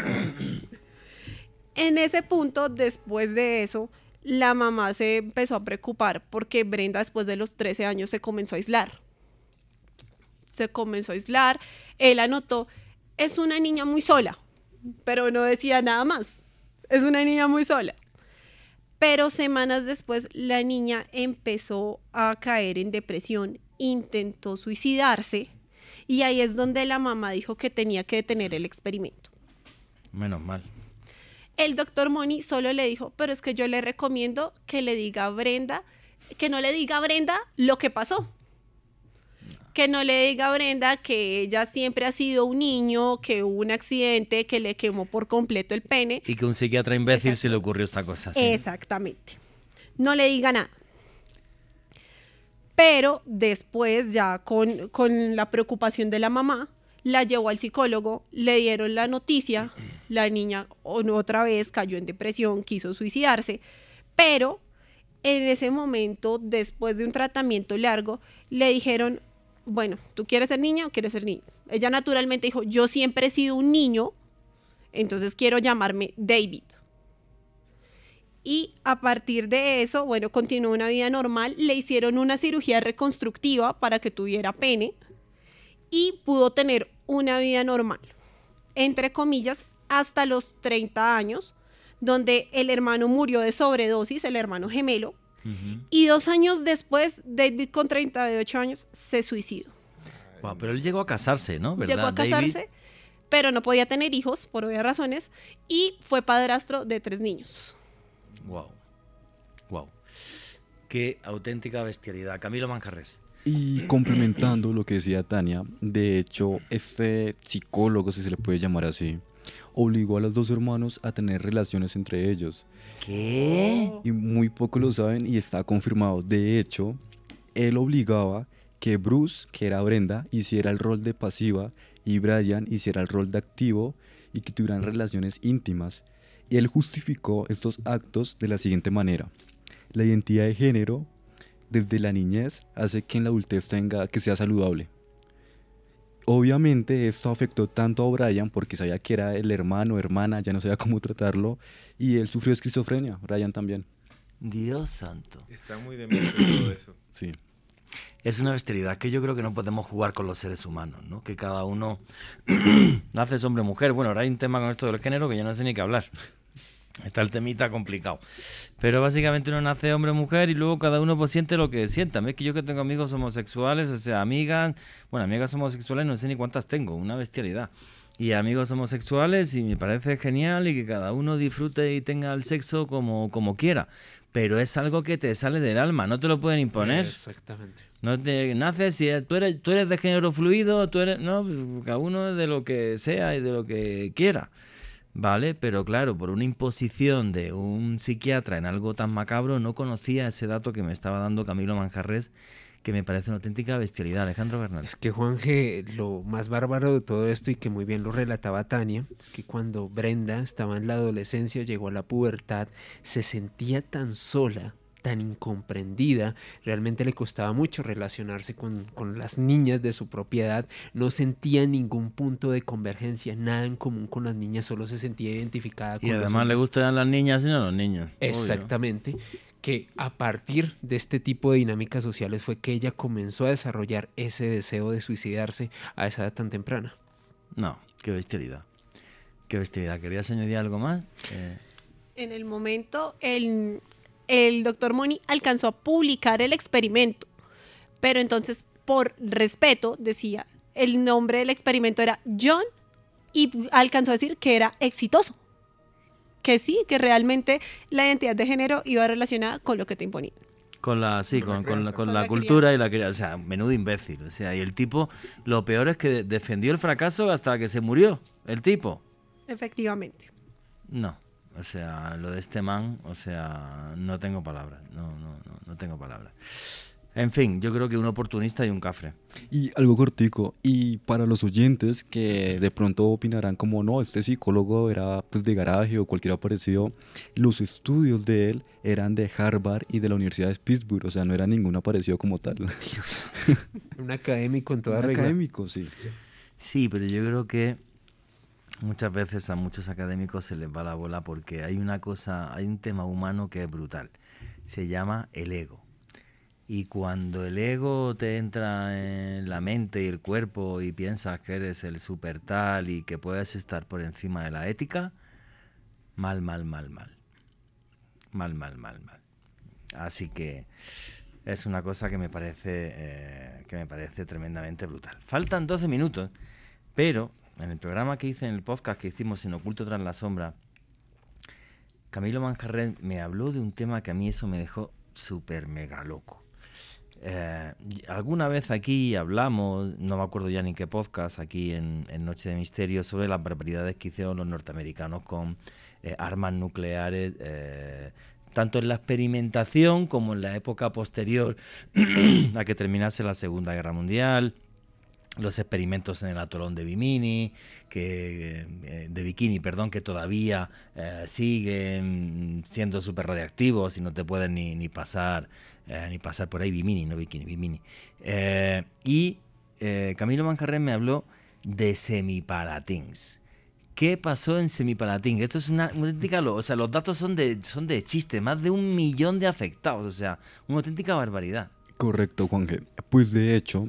En ese punto, después de eso, la mamá se empezó a preocupar porque Brenda después de los 13 años se comenzó a aislar. Se comenzó a aislar. Él anotó, es una niña muy sola, pero no decía nada más. Es una niña muy sola. Pero semanas después la niña empezó a caer en depresión, intentó suicidarse y ahí es donde la mamá dijo que tenía que detener el experimento. Menos mal. El doctor Moni solo le dijo, pero es que yo le recomiendo que le diga a Brenda, que no le diga a Brenda lo que pasó. Que no le diga a Brenda que ella siempre ha sido un niño, que hubo un accidente, que le quemó por completo el pene. Y que un psiquiatra imbécil se le ocurrió esta cosa. Exactamente. No le diga nada pero después ya con, con, la preocupación de la mamá, la llevó al psicólogo, le dieron la noticia la niña otra vez cayó en depresión, quiso suicidarse, pero en ese momento, después de un tratamiento largo, le dijeron, bueno, ¿tú quieres ser niña o quieres ser niño? Ella naturalmente dijo, yo siempre he sido un niño, entonces quiero llamarme David. Y a partir de eso, bueno, continuó una vida normal, le hicieron una cirugía reconstructiva para que tuviera pene y pudo tener una vida normal. Entre comillas, hasta los 30 años, donde el hermano murió de sobredosis, el hermano gemelo, y dos años después, David con 38 años se suicidó. Wow, pero él llegó a casarse, ¿no? llegó a casarse, pero no podía tener hijos, por obvias razones, y fue padrastro de tres niños. Wow, wow. Qué auténtica bestialidad. Camilo Manjarres. Y complementando lo que decía Tania, de hecho, este psicólogo, si se le puede llamar así, obligó a los dos hermanos a tener relaciones entre ellos. ¿Qué? Y muy pocos lo saben y está confirmado. De hecho, él obligaba que Bruce, que era Brenda, hiciera el rol de pasiva y Brian hiciera el rol de activo y que tuvieran relaciones íntimas. Y él justificó estos actos de la siguiente manera. La identidad de género desde la niñez hace que en la adultez tenga que sea saludable. Obviamente esto afectó tanto a Brian porque sabía que era el hermano, hermana, ya no sabía cómo tratarlo y él sufrió esquizofrenia, Brian también. Dios santo. Está muy de todo eso. Sí. Es una bestialidad que yo creo que no podemos jugar con los seres humanos, ¿no? Que cada uno nace hombre o mujer. Bueno, ahora hay un tema con esto del género que ya no sé ni qué hablar. Está el temita complicado. Pero básicamente uno nace hombre o mujer y luego cada uno pues, siente lo que sienta. Es que yo que tengo amigos homosexuales, o sea, amigas, bueno, amigas homosexuales no sé ni cuántas tengo, una bestialidad. Y amigos homosexuales y me parece genial y que cada uno disfrute y tenga el sexo como, como quiera. Pero es algo que te sale del alma, no te lo pueden imponer. Exactamente. No te naces y tú eres, tú eres de género fluido, tú eres, no, pues, cada uno de lo que sea y de lo que quiera. ¿vale? Pero claro, por una imposición de un psiquiatra en algo tan macabro, no conocía ese dato que me estaba dando Camilo Manjarres, que me parece una auténtica bestialidad, Alejandro Bernal. Es que Juanje, lo más bárbaro de todo esto y que muy bien lo relataba Tania, es que cuando Brenda estaba en la adolescencia, llegó a la pubertad, se sentía tan sola tan incomprendida, realmente le costaba mucho relacionarse con, las niñas de su propiedad, no sentía ningún punto de convergencia, nada en común con las niñas, solo se sentía identificada con Y además le gustaban las niñas sino los niños. Exactamente. que a partir de este tipo de dinámicas sociales fue que ella comenzó a desarrollar ese deseo de suicidarse a esa edad tan temprana. No, qué bestialidad. Qué bestialidad. ¿Querías añadir algo más? Eh, en el momento, el, el doctor Moni alcanzó a publicar el experimento, pero entonces por respeto decía, el nombre del experimento era John y alcanzó a decir que era exitoso, que sí, que realmente la identidad de género iba relacionada con lo que te imponía con la con, la, cultura y la crianza. O sea, menudo imbécil. O sea, y el tipo, lo peor es que defendió el fracaso hasta que se murió, el tipo. Efectivamente. No. O sea, lo de este man, o sea, no tengo palabras, no, no, no, no tengo palabras. En fin, yo creo que un oportunista y un cafre. Y algo cortico, y para los oyentes que de pronto opinarán como no, este psicólogo era pues de garaje o cualquier parecido, los estudios de él eran de Harvard y de la Universidad de Pittsburgh, o sea, no era ninguno parecido como tal. un académico en toda un académico, sí. Sí, pero yo creo que muchas veces a muchos académicos se les va la bola porque hay una cosa, hay un tema humano que es brutal. Se llama el ego. Y cuando el ego te entra en la mente y el cuerpo y piensas que eres el super tal y que puedes estar por encima de la ética, mal, mal, mal, mal. Mal, mal, mal, mal. Así que es una cosa que me parece, eh, que me parece tremendamente brutal. Faltan 12 minutos, pero en el programa que hice, en el podcast que hicimos en Oculto tras la sombra, Camilo Manjarren me habló de un tema que a mí eso me dejó súper mega loco. Eh, alguna vez aquí hablamos, no me acuerdo ya ni qué podcast, aquí en, Noche de Misterio, sobre las barbaridades que hicieron los norteamericanos con eh, armas nucleares, eh, tanto en la experimentación como en la época posterior a que terminase la Segunda Guerra Mundial los experimentos en el atolón de Bimini, que, eh, de Bikini, perdón, que todavía eh, siguen siendo súper radiactivos y no te pueden ni, pasar eh, ni pasar por ahí Bimini, no Bikini, Bimini. y Camilo manjarré me habló de semipalatins. ¿Qué pasó en Semipalatín? Esto es una, auténtica... O sea, los datos son de, son de chiste. Más de un millón de afectados. O sea, una auténtica barbaridad. Correcto, Juanje. Pues de hecho,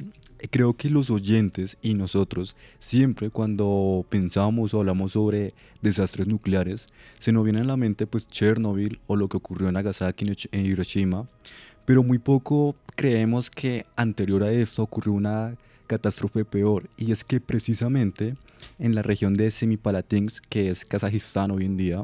creo que los oyentes y nosotros siempre cuando pensamos o hablamos sobre desastres nucleares, se nos viene a la mente pues Chernobyl o lo que ocurrió en Nagasaki en Hiroshima, pero muy poco creemos que anterior a esto ocurrió una catástrofe peor y es que precisamente en la región de Semipalatinsk, que es Kazajistán hoy en día,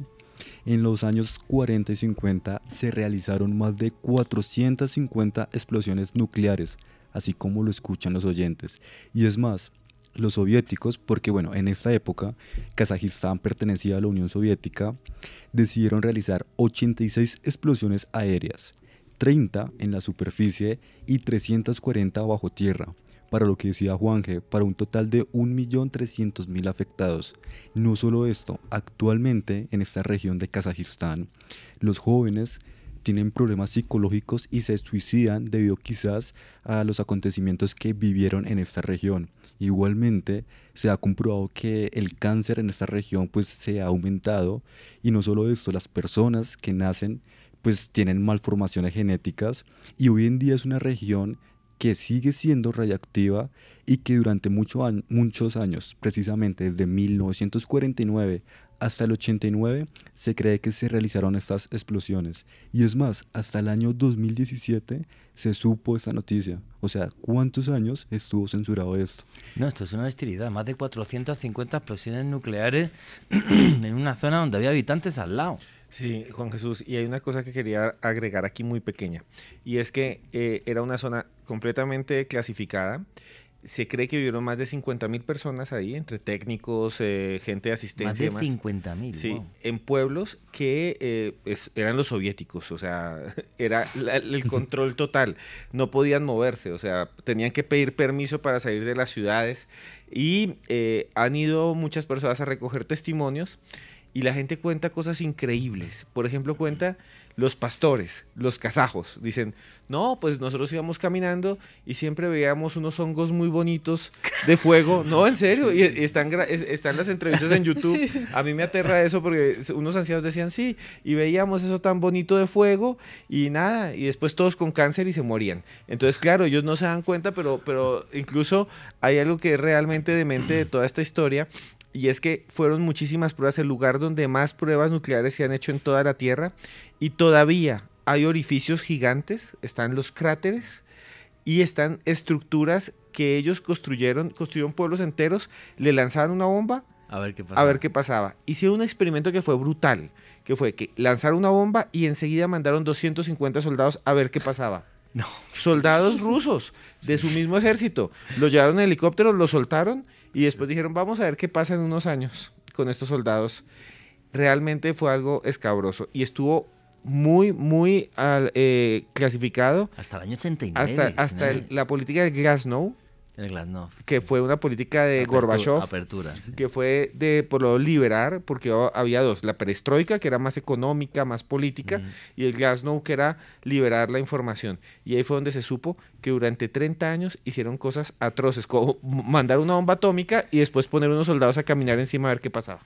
en los años 40 y 50 se realizaron más de 450 explosiones nucleares, así como lo escuchan los oyentes. Y es más, los soviéticos, porque bueno, en esta época Kazajistán pertenecía a la Unión Soviética, decidieron realizar 86 explosiones aéreas, 30 en la superficie y 340 bajo tierra, para lo que decía Juanje, para un total de 1.300.000 afectados. No solo esto, actualmente en esta región de Kazajistán, los jóvenes tienen problemas psicológicos y se suicidan debido quizás a los acontecimientos que vivieron en esta región. Igualmente, se ha comprobado que el cáncer en esta región pues se ha aumentado y no solo esto, las personas que nacen pues tienen malformaciones genéticas y hoy en día es una región que sigue siendo radiactiva y que durante muchos años, precisamente desde 1949 hasta el 89 se cree que se realizaron estas explosiones. Y es más, hasta el año 2017 se supo esta noticia. O sea, ¿cuántos años estuvo censurado esto? No, esto es una bestialidad. Más de 450 explosiones nucleares en una zona donde había habitantes al lado. Sí, Juan Jesús, y hay una cosa que quería agregar aquí muy pequeña, y es que eh, era una zona completamente clasificada se cree que vivieron más de 50 mil personas ahí, entre técnicos, eh, gente de asistencia. Más de Sí, en pueblos que eh, eran los soviéticos, o sea, era el control total, no podían moverse, o sea, tenían que pedir permiso para salir de las ciudades y eh, han ido muchas personas a recoger testimonios y la gente cuenta cosas increíbles. Por ejemplo, cuenta los pastores, los kazajos, dicen, no, pues nosotros íbamos caminando y siempre veíamos unos hongos muy bonitos de fuego. No, en serio, y, están, están las entrevistas en YouTube. A mí me aterra eso porque unos ancianos decían, sí, y veíamos eso tan bonito de fuego y nada, y después todos con cáncer y se morían. Entonces, claro, ellos no se dan cuenta, pero, pero incluso hay algo que es realmente demente de toda esta historia y es que fueron muchísimas pruebas, el lugar donde más pruebas nucleares se han hecho en toda la Tierra y todavía hay orificios gigantes, están los cráteres y están estructuras que ellos construyeron, construyeron pueblos enteros, le lanzaron una bomba. A ver qué pasaba. A ver qué pasaba. Hicieron un experimento que fue brutal, que fue que lanzaron una bomba y enseguida mandaron 250 soldados a ver qué pasaba. No. Soldados rusos de su mismo ejército. Los llevaron en helicóptero, los soltaron y después dijeron, vamos a ver qué pasa en unos años con estos soldados. Realmente fue algo escabroso y estuvo muy, muy eh, clasificado. Hasta el año 89. Hasta, la política de Glasnow, el Que fue una política de Gorbachev. Que fue de por lo liberar, porque había dos: la perestroika, que era más económica, más política, y el Glasnost, que era liberar la información. Y ahí fue donde se supo que durante 30 años hicieron cosas atroces, como mandar una bomba atómica y después poner unos soldados a caminar encima a ver qué pasaba.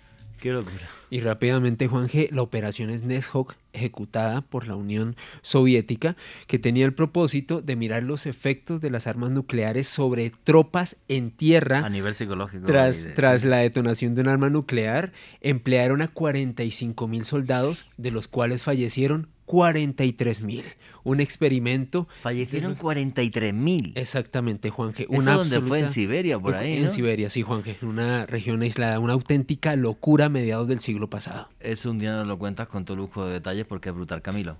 Y rápidamente, Juan G., la operación es Neshok, ejecutada por la Unión Soviética, que tenía el propósito de mirar los efectos de las armas nucleares sobre tropas en tierra. A nivel psicológico. Tras, tras la detonación de un arma nuclear, emplearon a 45 mil soldados, de los cuales fallecieron 43.000. mil. Un experimento. Fallecieron 43.000. mil. Exactamente, Juanje. Una es donde fue en Siberia, por ahí. En Siberia, sí, Juanje. Una región aislada. Una auténtica locura a mediados del siglo pasado. Eso un día nos lo cuentas con todo lujo de detalles porque es brutal, Camilo.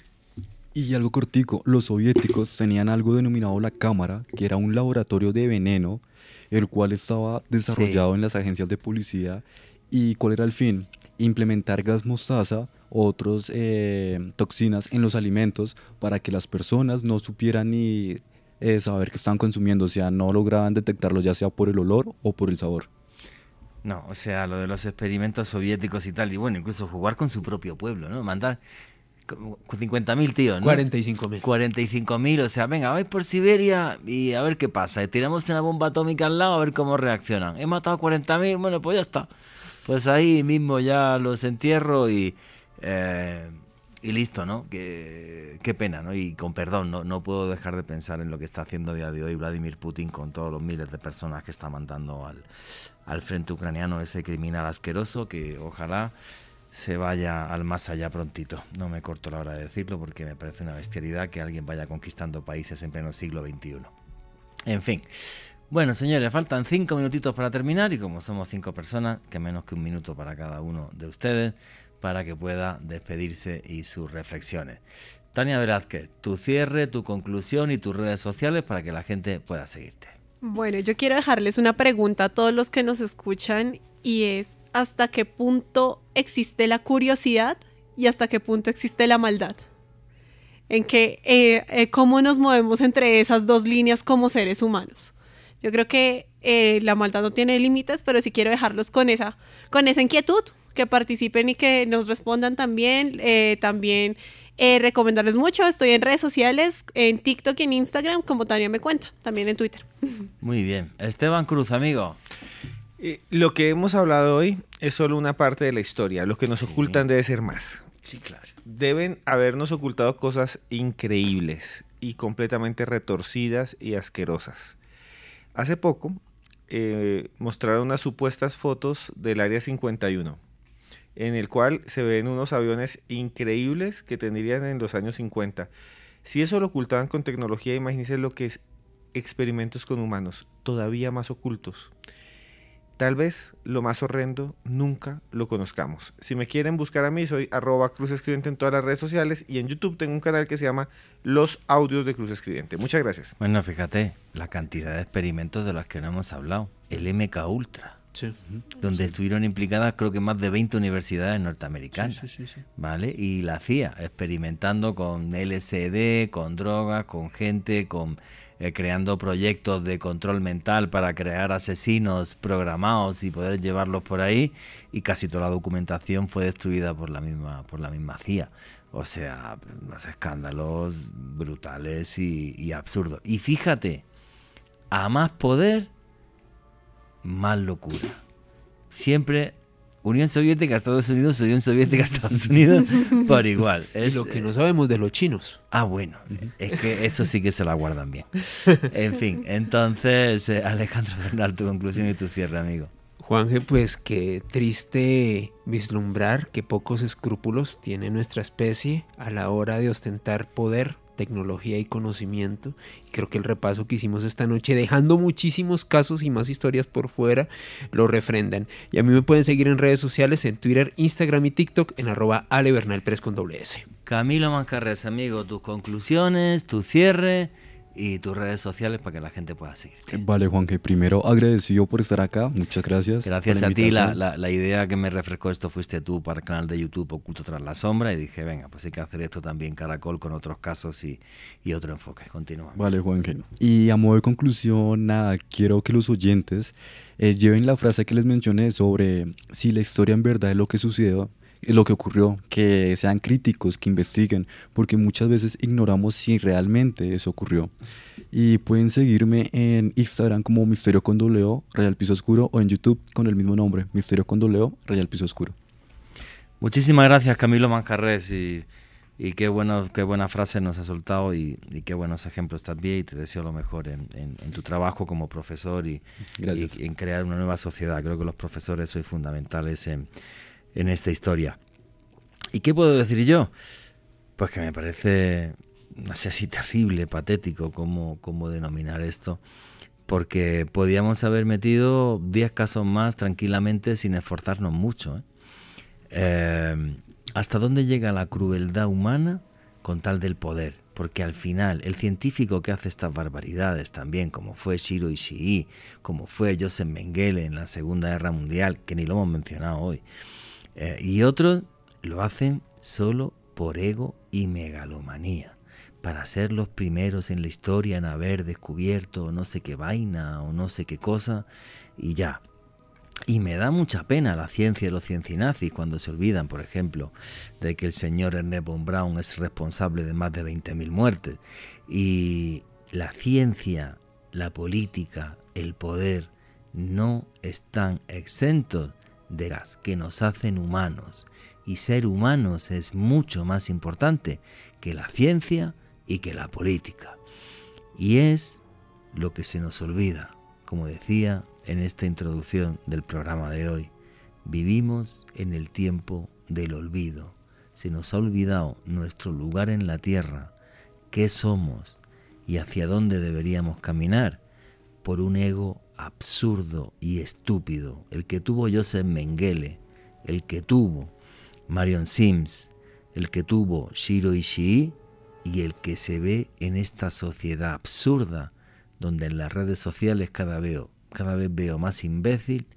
Y algo cortico, los soviéticos tenían algo denominado la cámara, que era un laboratorio de veneno, el cual estaba desarrollado en las agencias de publicidad. ¿Y cuál era el fin? implementar gas mostaza o otras eh, toxinas en los alimentos para que las personas no supieran ni eh, saber que están consumiendo, o sea, no lograban detectarlo ya sea por el olor o por el sabor. No, o sea, lo de los experimentos soviéticos y tal, y bueno, incluso jugar con su propio pueblo, ¿no? Mandar 50 mil tíos, ¿no? 45 mil. o sea, venga, vais por Siberia y a ver qué pasa. Tiramos una bomba atómica al lado a ver cómo reaccionan. He matado 40.000, bueno, pues ya está pues ahí mismo ya los entierro y, eh, y listo, ¿no? Qué, pena, ¿no? Y con perdón, no, puedo dejar de pensar en lo que está haciendo a día de hoy Vladimir Putin con todos los miles de personas que está mandando al, al frente ucraniano, ese criminal asqueroso que ojalá se vaya al más allá prontito. No me corto la hora de decirlo porque me parece una bestialidad que alguien vaya conquistando países en pleno siglo XXI. En fin, bueno, señores, faltan cinco minutitos para terminar y como somos cinco personas, que menos que un minuto para cada uno de ustedes, para que pueda despedirse y sus reflexiones. Tania Velázquez, tu cierre, tu conclusión y tus redes sociales para que la gente pueda seguirte. Bueno, yo quiero dejarles una pregunta a todos los que nos escuchan y es, ¿hasta qué punto existe la curiosidad y hasta qué punto existe la maldad? En que, eh, eh, ¿cómo nos movemos entre esas dos líneas como seres humanos? Yo creo que eh, la maldad no tiene límites, pero sí quiero dejarlos con esa, con esa inquietud, que participen y que nos respondan también. Eh, también eh, recomendarles mucho, estoy en redes sociales, en TikTok y en Instagram, como Tania me cuenta, también en Twitter. Muy bien. Esteban Cruz, amigo. Lo que hemos hablado hoy es solo una parte de la historia. Lo que nos ocultan debe ser más. Sí, claro. Deben habernos ocultado cosas increíbles y completamente retorcidas y asquerosas. Hace poco eh, mostraron unas supuestas fotos del Área 51, en el cual se ven unos aviones increíbles que tendrían en los años 50. Si eso lo ocultaban con tecnología, imagínense lo que es experimentos con humanos, todavía más ocultos. Tal vez lo más horrendo nunca lo conozcamos. Si me quieren buscar a mí, soy arroba Cruz Escribiente en todas las redes sociales y en YouTube tengo un canal que se llama Los Audios de Cruz Escribiente. Muchas gracias. Bueno, fíjate la cantidad de experimentos de los que no hemos hablado. El MK Ultra. Donde estuvieron implicadas creo que más de 20 universidades norteamericanas. ¿Vale? Y la CIA experimentando con LCD, con drogas, con gente, con eh, creando proyectos de control mental para crear asesinos programados y poder llevarlos por ahí y casi toda la documentación fue destruida por la misma por la misma CIA o sea más escándalos brutales y, y absurdos y fíjate a más poder más locura siempre Unión Soviética, Estados Unidos, Unión Soviética, Estados Unidos, por igual. Es, lo que no eh, sabemos de los chinos. Ah, bueno, es que eso sí que se la guardan bien. En fin, entonces, eh, Alejandro Bernal, tu conclusión y tu cierre, amigo. Juanje, pues qué triste vislumbrar que pocos escrúpulos tiene nuestra especie a la hora de ostentar poder tecnología y conocimiento. Creo que el repaso que hicimos esta noche, dejando muchísimos casos y más historias por fuera, lo refrendan. Y a mí me pueden seguir en redes sociales, en Twitter, Instagram y TikTok, en arroba Ale con Camilo Mancarres, amigo, tus conclusiones, tu cierre y tus redes sociales para que la gente pueda seguirte. Eh, vale, Juan, que primero agradecido por estar acá, muchas gracias. Gracias a ti, la, idea que me refrescó esto fuiste tú para el canal de YouTube Oculto tras la sombra y dije, venga, pues hay que hacer esto también Caracol con otros casos y, y otro enfoque. Continúa. Vale, Juan, que y a modo de conclusión, nada, quiero que los oyentes eh, lleven la frase que les mencioné sobre si la historia en verdad es lo que sucedió eh, lo que ocurrió, que sean críticos, que investiguen, porque muchas veces ignoramos si realmente eso ocurrió. Y pueden seguirme en Instagram como Misterio con Real Piso Oscuro, o en YouTube con el mismo nombre, Misterio con Real Piso Oscuro. Muchísimas gracias Camilo Manjarres y, qué, bueno, qué buena frase nos has soltado y, qué buenos ejemplos también y te deseo lo mejor en, tu trabajo como profesor y, y en crear una nueva sociedad. Creo que los profesores son fundamentales en en esta historia. ¿Y qué puedo decir yo? Pues que me parece, no sé si terrible, patético, como cómo denominar esto, porque podíamos haber metido 10 casos más tranquilamente sin esforzarnos mucho. ¿eh? Em, hasta dónde llega la crueldad humana con tal del poder? Porque al final, el científico que hace estas barbaridades también, como fue Shiro Ishii, como fue Joseph Mengele en la Segunda Guerra Mundial, que ni lo hemos mencionado hoy, eh, y otros lo hacen solo por ego y megalomanía, para ser los primeros en la historia en haber descubierto no sé qué vaina o no sé qué cosa, y ya. Y me da mucha pena la ciencia y los ciencinazis cuando se olvidan, por ejemplo, de que el señor Ernest von es responsable de más de 20.000 muertes. Y la ciencia, la política, el poder no están exentos de las que nos hacen humanos. Y ser humanos es mucho más importante que la ciencia y que la política. Y es lo que se nos olvida, como decía en esta introducción del programa de hoy. Vivimos en el tiempo del olvido. Se nos ha olvidado nuestro lugar en la tierra, qué somos y hacia dónde deberíamos caminar por un ego absurdo y estúpido, el que tuvo Joseph Mengele, el que tuvo Marion Sims, el que tuvo Shiro Ishii y el que se ve en esta sociedad absurda, donde en las redes sociales cada, veo, cada vez veo más imbécil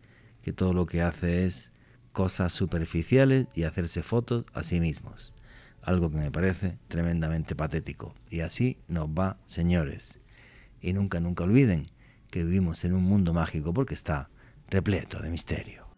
que todo lo que hace es cosas superficiales y hacerse fotos a sí mismos. Algo que me parece tremendamente patético. Y así nos va, señores. Y nunca, nunca olviden que vivimos en un mundo mágico porque está repleto de misterio.